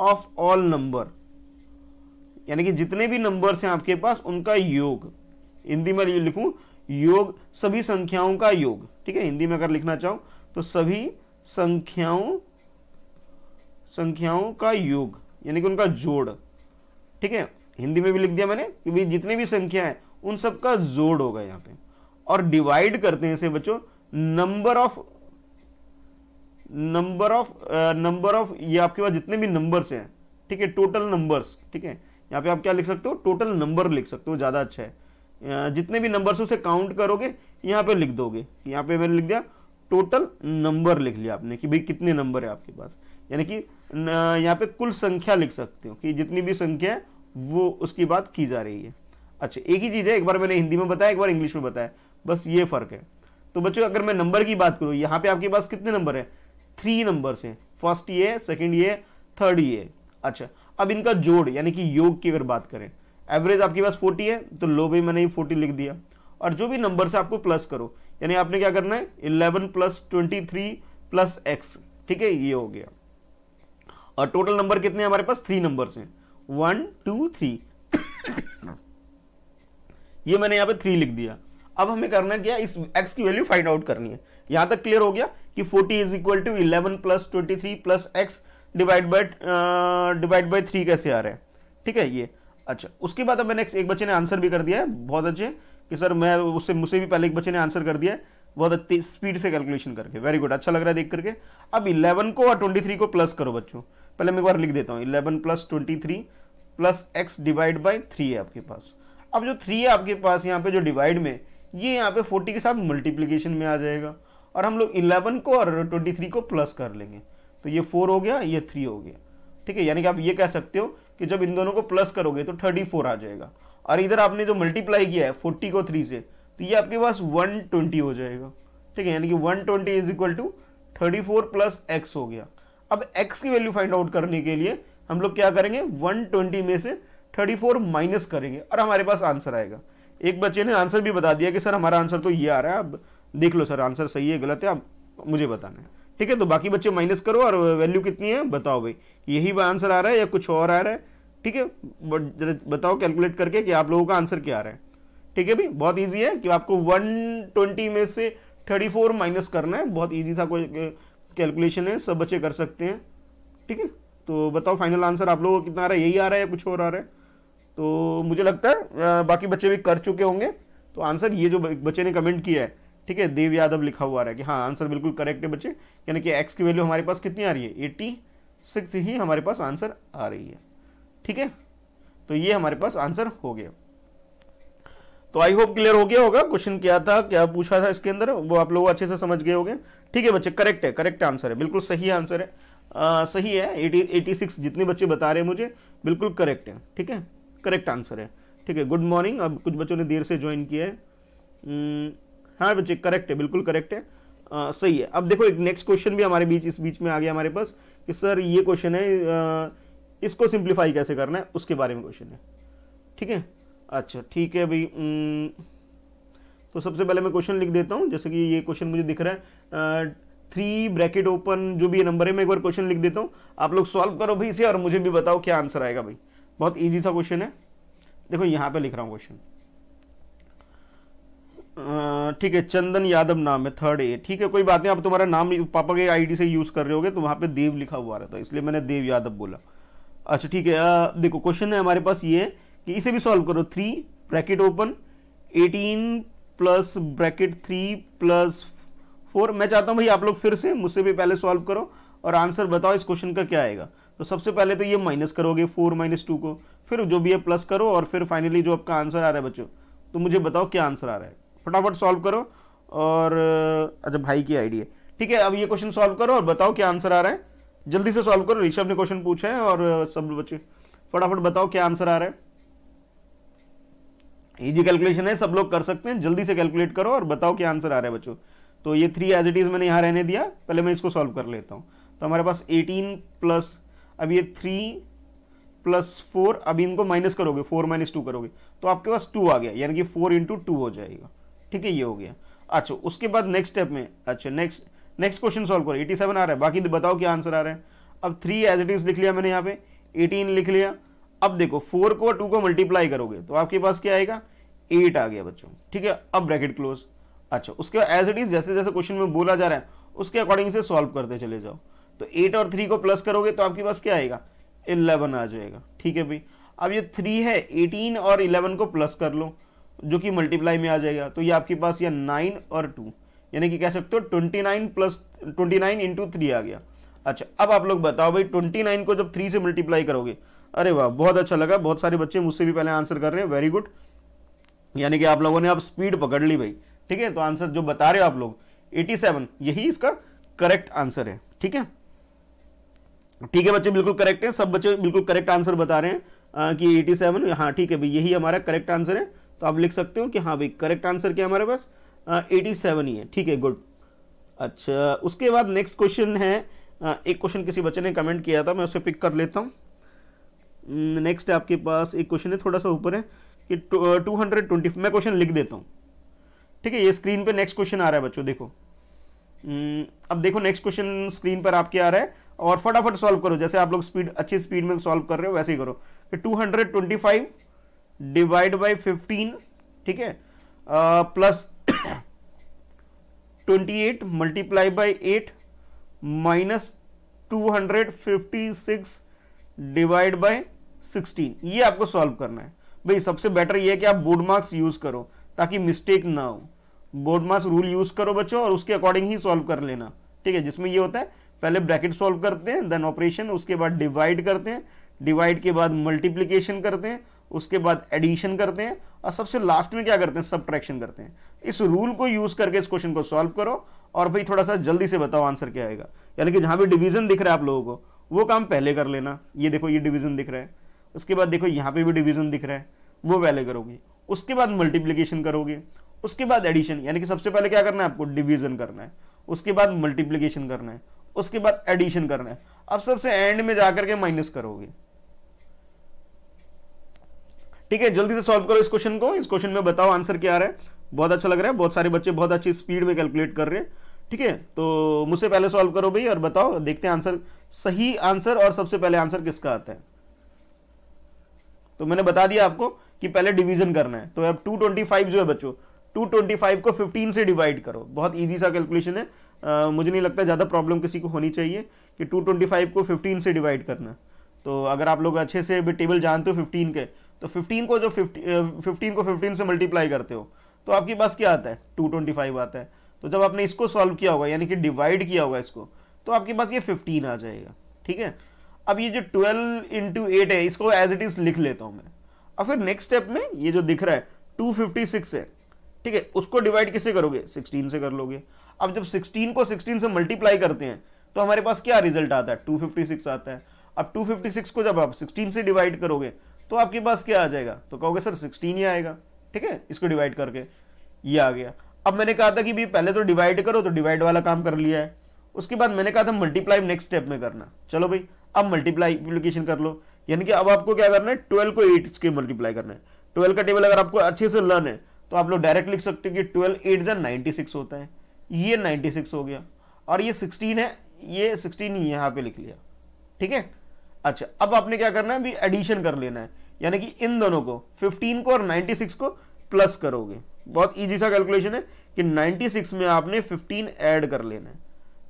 ऑफ ऑल नंबर यानी कि जितने भी नंबर्स हैं आपके पास उनका योग हिंदी में लिखूं योग सभी संख्याओं का योग ठीक है हिंदी में अगर लिखना चाहूं तो सभी संख्याओं संख्याओं का योग यानी कि उनका जोड़ ठीक है हिंदी में भी लिख दिया मैंने कि भी जितनी भी संख्या है उन सबका जोड़ होगा यहाँ पे और डिवाइड करते हैं इसे बच्चों number of number of number of ये आपके पास जितने भी नंबर्स हैं ठीक है टोटल नंबर्स ठीक है यहाँ पे आप क्या लिख सकते हो टोटल नंबर लिख सकते हो ज़्यादा अच्छा है जितने भी नंबर्स उसे काउंट करोगे यहाँ पे लिख दोगे यहाँ पे मैंने लिख दिया टोटल नंबर लिख लिया आपने कि भाई कितने नंबर है आपके पास यानी कि यहाँ पे कुल संख्या लिख सकते हो कि जितनी भी संख्या है वो उसकी बात की जा रही है अच्छा एक ही चीज़ है एक बार मैंने हिंदी में बताया एक बार इंग्लिश में बताया बस ये फ़र्क है तो बच्चों अगर मैं नंबर की बात करूँ यहाँ पे आपके पास कितने नंबर है थ्री नंबर से फर्स्ट ये सेकेंड ये थर्ड ये अच्छा अब इनका जोड़ यानी कि योग की अगर बात करें एवरेज आपके पास फोर्टी है तो लो भाई मैंने ये फोर्टी लिख दिया और जो भी नंबर से आपको प्लस करो यानी आपने क्या करना है eleven plus twenty three plus X ठीक है ये हो गया और टोटल नंबर कितने हमारे पास थ्री नंबर हैं वन टू थ्री ये मैंने यहाँ पे थ्री लिख दिया अब हमें करना क्या इस x की वैल्यू फाइंड आउट करनी है यहां तक क्लियर हो गया कि 40 is equal to eleven plus twenty three plus X divide by divide by three कैसे आ रहा है ठीक है ये अच्छा उसके बाद अब मैंने एक बच्चे ने आंसर भी कर दिया है बहुत अच्छे कि सर मैं उससे मुझसे भी पहले एक बच्चे ने आंसर कर दिया है बहुत स्पीड से कैलकुलेशन करके वेरी गुड अच्छा लग रहा है देख करके अब इलेवन को और थ्री को प्लस करो बच्चों पहले मैं एक बार लिख देता हूँ eleven plus three plus X divide by three है आपके पास अब जो थ्री है आपके पास यहाँ पे जो डिवाइड में ये यहाँ पे 40 के साथ मल्टीप्लीकेशन में आ जाएगा और हम लोग 11 को और 23 को प्लस कर लेंगे तो ये फोर हो गया ये थ्री हो गया ठीक है यानी कि आप ये कह सकते हो कि जब इन दोनों को प्लस करोगे तो थर्टी फोर आ जाएगा और इधर आपने जो मल्टीप्लाई किया है फोर्टी को थ्री से तो ये आपके पास वन ट्वेंटी हो जाएगा ठीक है यानी कि one twenty is equal to thirty four plus X हो गया अब एक्स की वैल्यू फाइंड आउट करने के लिए हम लोग क्या करेंगे वन ट्वेंटी में से थर्टी फोर माइनस करेंगे और हमारे पास आंसर आएगा एक बच्चे ने आंसर भी बता दिया कि सर हमारा आंसर तो ये आ रहा है अब देख लो सर आंसर सही है गलत है अब मुझे बताना है ठीक है तो बाकी बच्चे माइनस करो और वैल्यू कितनी है बताओ भाई यही आंसर आ रहा है या कुछ और आ रहा है ठीक है बताओ कैलकुलेट करके कि आप लोगों का आंसर क्या आ रहा है ठीक है भाई बहुत ईजी है कि आपको ट्वेंटी में से फोर माइनस करना है बहुत ईजी था कोई कैलकुलेशन है सब बच्चे कर सकते हैं ठीक है तो बताओ फाइनल आंसर आप लोगों को कितना आ रहा है यही आ रहा है या कुछ और आ रहा है तो मुझे लगता है बाकी बच्चे भी कर चुके होंगे तो आंसर ये जो बच्चे ने कमेंट किया है ठीक है देव यादव लिखा हुआ है कि हाँ आंसर बिल्कुल करेक्ट है बच्चे यानी कि एक्स की वैल्यू हमारे पास कितनी आ रही है एट्टी सिक्स ही हमारे पास आंसर आ रही है ठीक है तो ये हमारे पास आंसर हो गया तो आई होप क्लियर हो गया होगा क्वेश्चन क्या था क्या पूछा था इसके अंदर वो आप लोग अच्छे से समझ गए होंगे ठीक है बच्चे करेक्ट है करेक्ट आंसर है बिल्कुल सही आंसर है आ, सही है एटी एटी सिक्स जितने बच्चे बता रहे हैं मुझे बिल्कुल करेक्ट है ठीक है करेक्ट आंसर है ठीक है गुड मॉर्निंग अब कुछ बच्चों ने देर से ज्वाइन किया है हम्म, हाँ बच्चे करेक्ट है बिल्कुल करेक्ट है आ, सही है अब देखो एक नेक्स्ट क्वेश्चन भी हमारे बीच इस बीच में आ गया हमारे पास कि सर ये क्वेश्चन है इसको सिंप्लीफाई कैसे करना है उसके बारे में क्वेश्चन है ठीक है अच्छा ठीक है भाई हम्म, तो सबसे पहले मैं क्वेश्चन लिख देता हूँ जैसे कि ये क्वेश्चन मुझे दिख रहा है थ्री ब्रैकेट ओपन जो भी नंबर है मैं एक बार क्वेश्चन लिख देता हूँ आप लोग सॉल्व करो भाई इसे और मुझे भी बताओ क्या आंसर आएगा भाई बहुत ईजी सा क्वेश्चन है देखो यहाँ पे लिख रहा हूँ क्वेश्चन ठीक है चंदन यादव नाम है थर्ड ए ठीक है कोई बात नहीं आप तुम्हारा नाम पापा के आईडी से यूज़ कर रहे होगे तो वहाँ पे देव लिखा हुआ रहता है इसलिए मैंने देव यादव बोला अच्छा ठीक है आ, देखो क्वेश्चन है हमारे पास ये कि इसे भी सॉल्व करो three bracket open eighteen plus bracket three plus four मैं चाहता हूँ भाई आप लोग फिर से मुझसे भी पहले सॉल्व करो और आंसर बताओ इस क्वेश्चन का क्या आएगा तो सबसे पहले तो ये माइनस करोगे फोर माइनस टू को फिर जो भी है प्लस करो और फिर फाइनली जो आपका आंसर आ रहा है बच्चों तो मुझे बताओ क्या आंसर आ रहा है फटाफट सॉल्व करो और अच्छा भाई की आइडिया ठीक है अब ये क्वेश्चन सॉल्व करो और बताओ क्या आंसर आ रहा है जल्दी से सॉल्व करो ऋषभ ने क्वेश्चन पूछा है और सब बच्चे फटाफट बताओ क्या आंसर आ रहा है इजी कैलकुलेशन है सब लोग कर सकते हैं जल्दी से कैलकुलेट करो और बताओ क्या आंसर आ रहा है बच्चों तो ये थ्री एज इट इज़ मैंने यहां रहने दिया पहले मैं इसको सॉल्व कर लेता हूँ तो हमारे पास एटीन प्लस अब ये थ्री प्लस फोर अब इनको माइनस करोगे फोर माइनस टू करोगे तो आपके पास टू आ गया यानी कि फोर इंटू टू हो जाएगा ठीक है ये हो गया अच्छा उसके बाद नेक्स्ट स्टेप में अच्छा नेक्स्ट नेक्स्ट क्वेश्चन सॉल्व करो 87 आ रहा है बाकी तो बताओ क्या आंसर आ रहा है अब थ्री एज इट इज लिख लिया मैंने यहाँ पे 18 लिख लिया अब देखो फोर को टू को मल्टीप्लाई करोगे तो आपके पास क्या आएगा एट आ गया बच्चों ठीक है अब ब्रैकेट क्लोज अच्छा उसके बाद एज इट इज जैसे जैसे क्वेश्चन में बोला जा रहा है उसके अकॉर्डिंग से सॉल्व करते चले जाओ तो एट और थ्री को प्लस करोगे तो आपके पास क्या आएगा इलेवन आ जाएगा ठीक है भाई अब ये थ्री है एटीन और इलेवन को प्लस कर लो जो कि मल्टीप्लाई में आ जाएगा तो ये आपके पास या नाइन और टू यानी कि कह सकते हो twenty nine plus twenty nine into three आ गया अच्छा अब आप लोग बताओ भाई ट्वेंटी नाइन को जब थ्री से मल्टीप्लाई करोगे अरे वाह बहुत अच्छा लगा बहुत सारे बच्चे मुझसे भी पहले आंसर कर रहे हैं वेरी गुड यानी कि आप लोगों ने आप स्पीड पकड़ ली भाई ठीक है तो आंसर जो बता रहे हो आप लोग सेवन यही इसका करेक्ट आंसर है ठीक है ठीक है बच्चे बिल्कुल करेक्ट है सब बच्चे बिल्कुल करेक्ट आंसर बता रहे हैं कि 87 सेवन हाँ ठीक है भाई यही हमारा करेक्ट आंसर है तो आप लिख सकते हो कि हाँ भाई करेक्ट आंसर क्या हमारे पास एटी सेवन ही है ठीक है गुड अच्छा उसके बाद नेक्स्ट क्वेश्चन है एक क्वेश्चन किसी बच्चे ने कमेंट किया था मैं उसे पिक कर लेता हूँ नेक्स्ट आपके पास एक क्वेश्चन है थोड़ा सा ऊपर है कि टू हंड्रेड ट्वेंटी मैं क्वेश्चन लिख देता हूँ ठीक है ये स्क्रीन पर नेक्स्ट क्वेश्चन आ रहा है बच्चों देखो हम्म, अब देखो नेक्स्ट क्वेश्चन स्क्रीन पर आपके आ रहा है और फटाफट सॉल्व करो जैसे आप लोग स्पीड अच्छी स्पीड में सॉल्व कर रहे हो वैसे ही करो कि 225 डिवाइड बाय 15 ठीक है plus 28 multiply by 8 minus 256 divide by 16 ये आपको सॉल्व करना है भाई सबसे बेटर ये है कि आप बोर्ड मार्क्स यूज करो ताकि मिस्टेक ना हो बोर्डमास रूल यूज करो बच्चों और उसके अकॉर्डिंग ही सॉल्व कर लेना ठीक है जिसमें ये होता है पहले ब्रैकेट सॉल्व करते हैं देन ऑपरेशन उसके बाद डिवाइड करते हैं डिवाइड के बाद मल्टीप्लीकेशन करते हैं उसके बाद एडिशन करते हैं और सबसे लास्ट में क्या करते हैं सब करते हैं इस रूल को यूज करके इस क्वेश्चन को सॉल्व करो और भाई थोड़ा सा जल्दी से बताओ आंसर क्या आएगा यानी कि जहां भी डिवीजन दिख रहा है आप लोगों को वो काम पहले कर लेना ये देखो ये डिवीजन दिख रहा है उसके बाद देखो यहाँ पे भी डिवीजन दिख रहा है वो पहले करोगे उसके बाद मल्टीप्लीकेशन करोगे उसके बाद एडिशन यानी कि सबसे पहले क्या करना है आपको डिवीजन करना है उसके बाद मल्टीप्लीकेशन करना है उसके बाद एडिशन करना है अब सबसे एंड में जाकर के माइनस करोगे ठीक है जल्दी से सॉल्व करो इस क्वेश्चन को इस क्वेश्चन में बताओ आंसर क्या आ रहा है बहुत अच्छा लग रहा है बहुत सारे बच्चे बहुत अच्छी स्पीड में कैलकुलेट कर रहे हैं ठीक है तो मुझसे पहले सॉल्व करो भाई और बताओ देखते हैं आंसर सही आंसर और सबसे पहले आंसर किसका आता है तो मैंने बता दिया आपको कि पहले डिवीजन करना है तो अब 225 जो है बच्चों 225 को 15 से डिवाइड करो बहुत ईजी सा कैलकुलेशन है आ, मुझे नहीं लगता ज़्यादा प्रॉब्लम किसी को होनी चाहिए कि 225 को 15 से डिवाइड करना तो अगर आप लोग अच्छे से टेबल जानते हो 15 के तो 15 को जो 15 15 को 15 से मल्टीप्लाई करते हो तो आपके पास क्या आता है 225 आता है तो जब आपने इसको सॉल्व किया होगा यानी कि डिवाइड किया होगा इसको तो आपके पास ये फिफ्टीन आ जाएगा ठीक है अब ये जो ट्वेल्व इंटू एट है इसको एज इट इज़ लिख लेता हूँ मैं और फिर नेक्स्ट स्टेप में ये जो दिख रहा है टू है ठीक है उसको डिवाइड किससे करोगे 16 से कर लोगे अब जब 16 को 16 से मल्टीप्लाई करते हैं तो हमारे पास क्या रिजल्ट आता है 256 आता है अब 256 को जब आप 16 से डिवाइड करोगे तो आपके पास क्या आ जाएगा तो कहोगे सर 16 ही आएगा ठीक है इसको डिवाइड करके ये आ गया अब मैंने कहा था कि भाई पहले तो डिवाइड करो तो डिवाइड वाला काम कर लिया है उसके बाद मैंने कहा था मल्टीप्लाई नेक्स्ट स्टेप में करना चलो भाई अब मल्टीप्लाईप्लीकेशन कर लो यानी कि अब आपको क्या करना है ट्वेल्व को एट के मल्टीप्लाई करना है ट्वेल्व का टेबल अगर आपको अच्छे से लर्न है तो आप लोग डायरेक्ट लिख सकते हो कि ट्वेल्व एट जन नाइन्टी सिक्स होता है ये नाइन्टी सिक्स हो गया और ये सिक्सटीन है ये सिक्सटीन ही यहाँ पे लिख लिया ठीक है अच्छा अब आपने क्या करना है अभी एडिशन कर लेना है यानी कि इन दोनों को 15 को और 96 को प्लस करोगे बहुत ईजी सा कैलकुलेशन है कि 96 में आपने 15 ऐड कर लेना है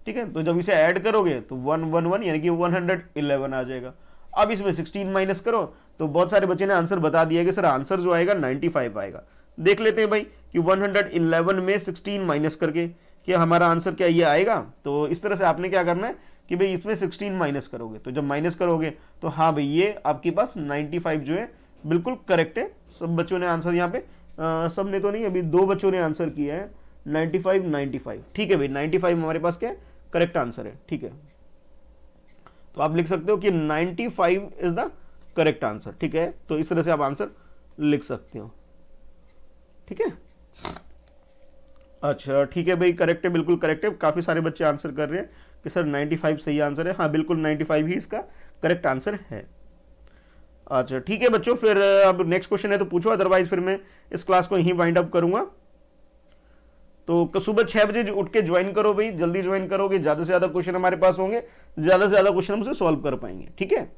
ठीक है तो जब इसे ऐड करोगे तो 111 यानी कि 111 आ जाएगा अब इसमें 16 माइनस करो तो बहुत सारे बच्चे ने आंसर बता दिया कि सर आंसर जो आएगा 95 आएगा देख लेते हैं भाई कि 111 में 16 माइनस करके क्या हमारा आंसर क्या ये आएगा तो इस तरह से आपने क्या करना है कि भाई इसमें 16 माइनस करोगे तो जब माइनस करोगे तो हाँ भाई ये आपके पास 95 जो है बिल्कुल करेक्ट है सब बच्चों ने आंसर यहाँ पे आ, सब ने तो नहीं अभी दो बच्चों ने आंसर किया है नाइन्टी फाइव ठीक है भाई नाइन्टी हमारे पास क्या करेक्ट आंसर है ठीक है तो आप लिख सकते हो कि ninety is the correct answer ठीक है तो इस तरह से आप आंसर लिख सकते हो ठीक है अच्छा ठीक है भाई करेक्ट है बिल्कुल करेक्ट है काफ़ी सारे बच्चे आंसर कर रहे हैं कि सर 95 सही आंसर है हाँ बिल्कुल 95 ही इसका करेक्ट आंसर है अच्छा ठीक है बच्चों फिर अब नेक्स्ट क्वेश्चन है तो पूछो अदरवाइज फिर मैं इस क्लास को यहीं वाइंड अप करूंगा तो सुबह छह बजे उठ के ज्वाइन करो भाई जल्दी ज्वाइन करोगे ज़्यादा से ज़्यादा क्वेश्चन हमारे पास होंगे ज़्यादा से ज़्यादा क्वेश्चन हम उसे सॉल्व कर पाएंगे ठीक है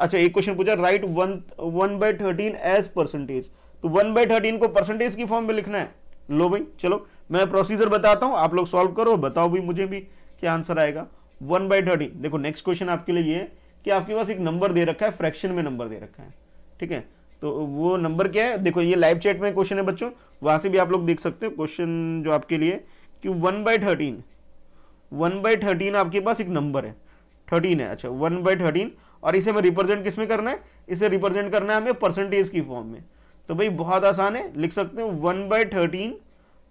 अच्छा एक क्वेश्चन पूछा write one one by thirteen as percentage तो वन बाई थर्टीन को परसेंटेज की फॉर्म में लिखना है लो भाई चलो मैं प्रोसीजर बताता हूँ आप लोग सॉल्व करो बताओ भी मुझे भी क्या आंसर आएगा वन बाई थर्टीन देखो नेक्स्ट क्वेश्चन आपके लिए ये है कि आपके पास एक नंबर दे रखा है फ्रैक्शन में नंबर दे रखा है ठीक है तो वो नंबर क्या है देखो ये लाइव चैट में क्वेश्चन है बच्चों वहाँ से भी आप लोग देख सकते हो क्वेश्चन जो आपके लिए कि one by thirteen one by thirteen आपके पास एक नंबर है थर्टीन है अच्छा वन बाई थर्टीन और इसे हमें रिप्रेजेंट किस में करना है इसे रिप्रेजेंट करना है हमें परसेंटेज की फॉर्म में तो भाई बहुत आसान है लिख सकते हो one by thirteen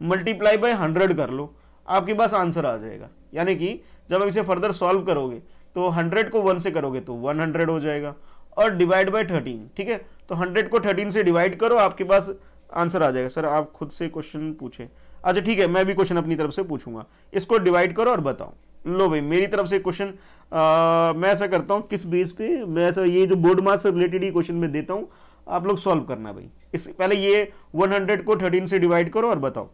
multiply by hundred कर लो आपके पास आंसर आ जाएगा यानी कि जब आप इसे फर्दर सॉल्व करोगे तो हंड्रेड को वन से करोगे तो वन हंड्रेड हो जाएगा और डिवाइड बाय थर्टीन ठीक है तो हंड्रेड को थर्टीन से डिवाइड करो आपके पास आंसर आ जाएगा सर आप खुद से क्वेश्चन पूछे अच्छा ठीक है मैं भी क्वेश्चन अपनी तरफ से पूछूंगा इसको डिवाइड करो और बताओ लो भाई मेरी तरफ से क्वेश्चन मैं ऐसा करता हूँ किस बेस पे मैं ऐसा ये जो बोर्ड मार्क्स से रिलेटेड ही क्वेश्चन में देता हूँ आप लोग सॉल्व करना भाई इससे पहले ये 100 को 13 से डिवाइड करो और बताओ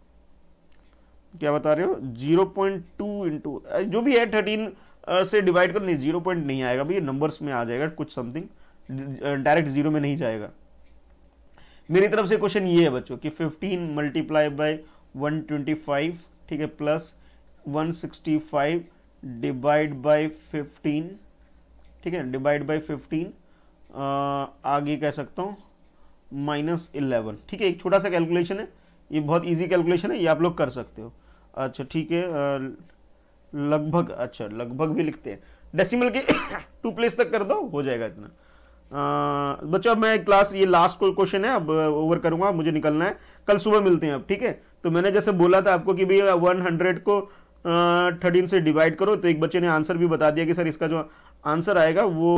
क्या बता रहे हो 0.2 पॉइंट जो भी है 13 से डिवाइड करो नहीं जीरो पॉइंट नहीं आएगा भाई नंबर्स में आ जाएगा कुछ समथिंग डायरेक्ट जीरो में नहीं जाएगा मेरी तरफ से क्वेश्चन ये है बच्चों कि 15 मल्टीप्लाई बाय 125 ठीक है प्लस 165 डिवाइड बाय 15 ठीक है डिवाइड बाय 15 आगे कह सकता हूँ माइनस इलेवन ठीक है एक छोटा सा कैलकुलेशन है ये बहुत इजी कैलकुलेशन है ये आप लोग कर सकते हो अच्छा ठीक है लगभग अच्छा लगभग भी लिखते हैं डेसिमल के टू प्लेस तक कर दो हो जाएगा इतना बच्चों अब मैं क्लास ये लास्ट कोई क्वेश्चन है अब ओवर करूँगा मुझे निकलना है कल सुबह मिलते हैं अब ठीक है तो मैंने जैसे बोला था आपको कि भैया वन हंड्रेड को थर्टीन से डिवाइड करो तो एक बच्चे ने आंसर भी बता दिया कि सर इसका जो आंसर आएगा वो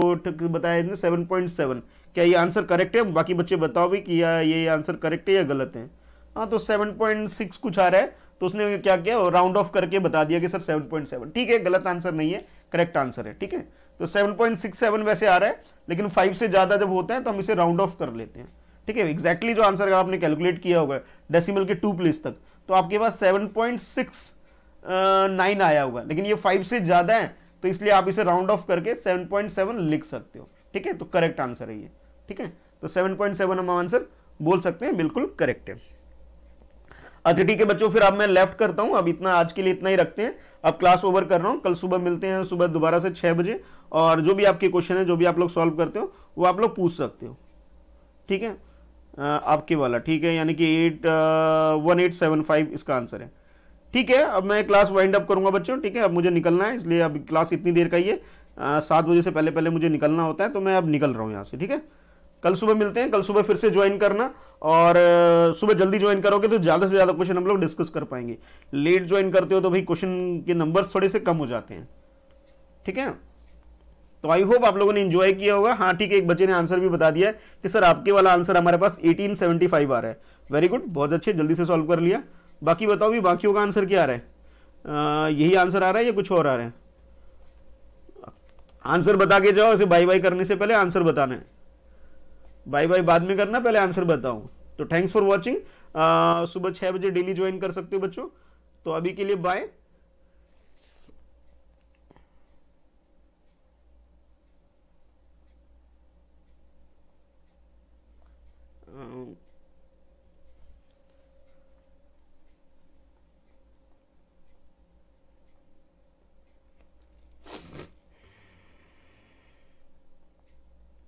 बताया इसने सेवन पॉइंट सेवन क्या ये आंसर करेक्ट है बाकी बच्चे बताओ भी कि या ये आंसर करेक्ट है या गलत है हाँ तो सेवन पॉइंट सिक्स कुछ आ रहा है तो उसने क्या किया राउंड ऑफ करके बता दिया कि सर सेवन पॉइंट सेवन ठीक है गलत आंसर नहीं है करेक्ट आंसर है ठीक है तो सेवन पॉइंट सिक्स सेवन वैसे आ रहा है लेकिन फाइव से ज़्यादा जब होता है तो हम इसे राउंड ऑफ कर लेते हैं ठीक है एग्जैक्टली जो आंसर अगर आपने कैलकुलेट किया होगा डेसीमल के टू प्लेस तक तो आपके पास सेवन पॉइंट सिक्स नाइन आया होगा लेकिन ये फाइव से ज़्यादा है तो इसलिए आप इसे राउंड ऑफ करके 7.7 लिख सकते हो ठीक है तो करेक्ट आंसर है ये ठीक है तो 7.7 हम आंसर बोल सकते हैं बिल्कुल करेक्ट है अच्छा ठीक है बच्चों फिर अब मैं लेफ्ट करता हूँ अब इतना आज के लिए इतना ही रखते हैं अब क्लास ओवर कर रहा हूँ कल सुबह मिलते हैं सुबह दोबारा से छह बजे और जो भी आपके क्वेश्चन है जो भी आप लोग सॉल्व करते हो वो आप लोग पूछ सकते हो ठीक है आपके वाला ठीक है यानी कि eight one eight seven five इसका आंसर है ठीक है अब मैं क्लास वाइंड अप करूंगा बच्चों ठीक है अब मुझे निकलना है इसलिए अब क्लास इतनी देर का ही है सात बजे से पहले पहले मुझे निकलना होता है तो मैं अब निकल रहा हूँ यहाँ से ठीक है कल सुबह मिलते हैं कल सुबह फिर से ज्वाइन करना और सुबह जल्दी ज्वाइन करोगे तो ज़्यादा से ज़्यादा क्वेश्चन हम लोग डिस्कस कर पाएंगे लेट ज्वाइन करते हो तो भाई क्वेश्चन के नंबर्स थोड़े से कम हो जाते हैं ठीक है तो आई होप आप लोगों ने इन्जॉय किया होगा हाँ ठीक है एक बच्चे ने आंसर भी बता दिया कि सर आपके वाला आंसर हमारे पास एटीन आ रहा है वेरी गुड बहुत अच्छे जल्दी से सॉल्व कर लिया बाकी बताओ भी बाकियों का आंसर क्या आ रहा है यही आंसर आ रहा है या कुछ और आ रहा है आंसर बता के जाओ ऐसे बाई बाई करने से पहले आंसर बताना है बाई बाई बाद में करना पहले आंसर बताओ तो थैंक्स फॉर वॉचिंग सुबह छह बजे डेली ज्वाइन कर सकते हो बच्चों तो अभी के लिए बाय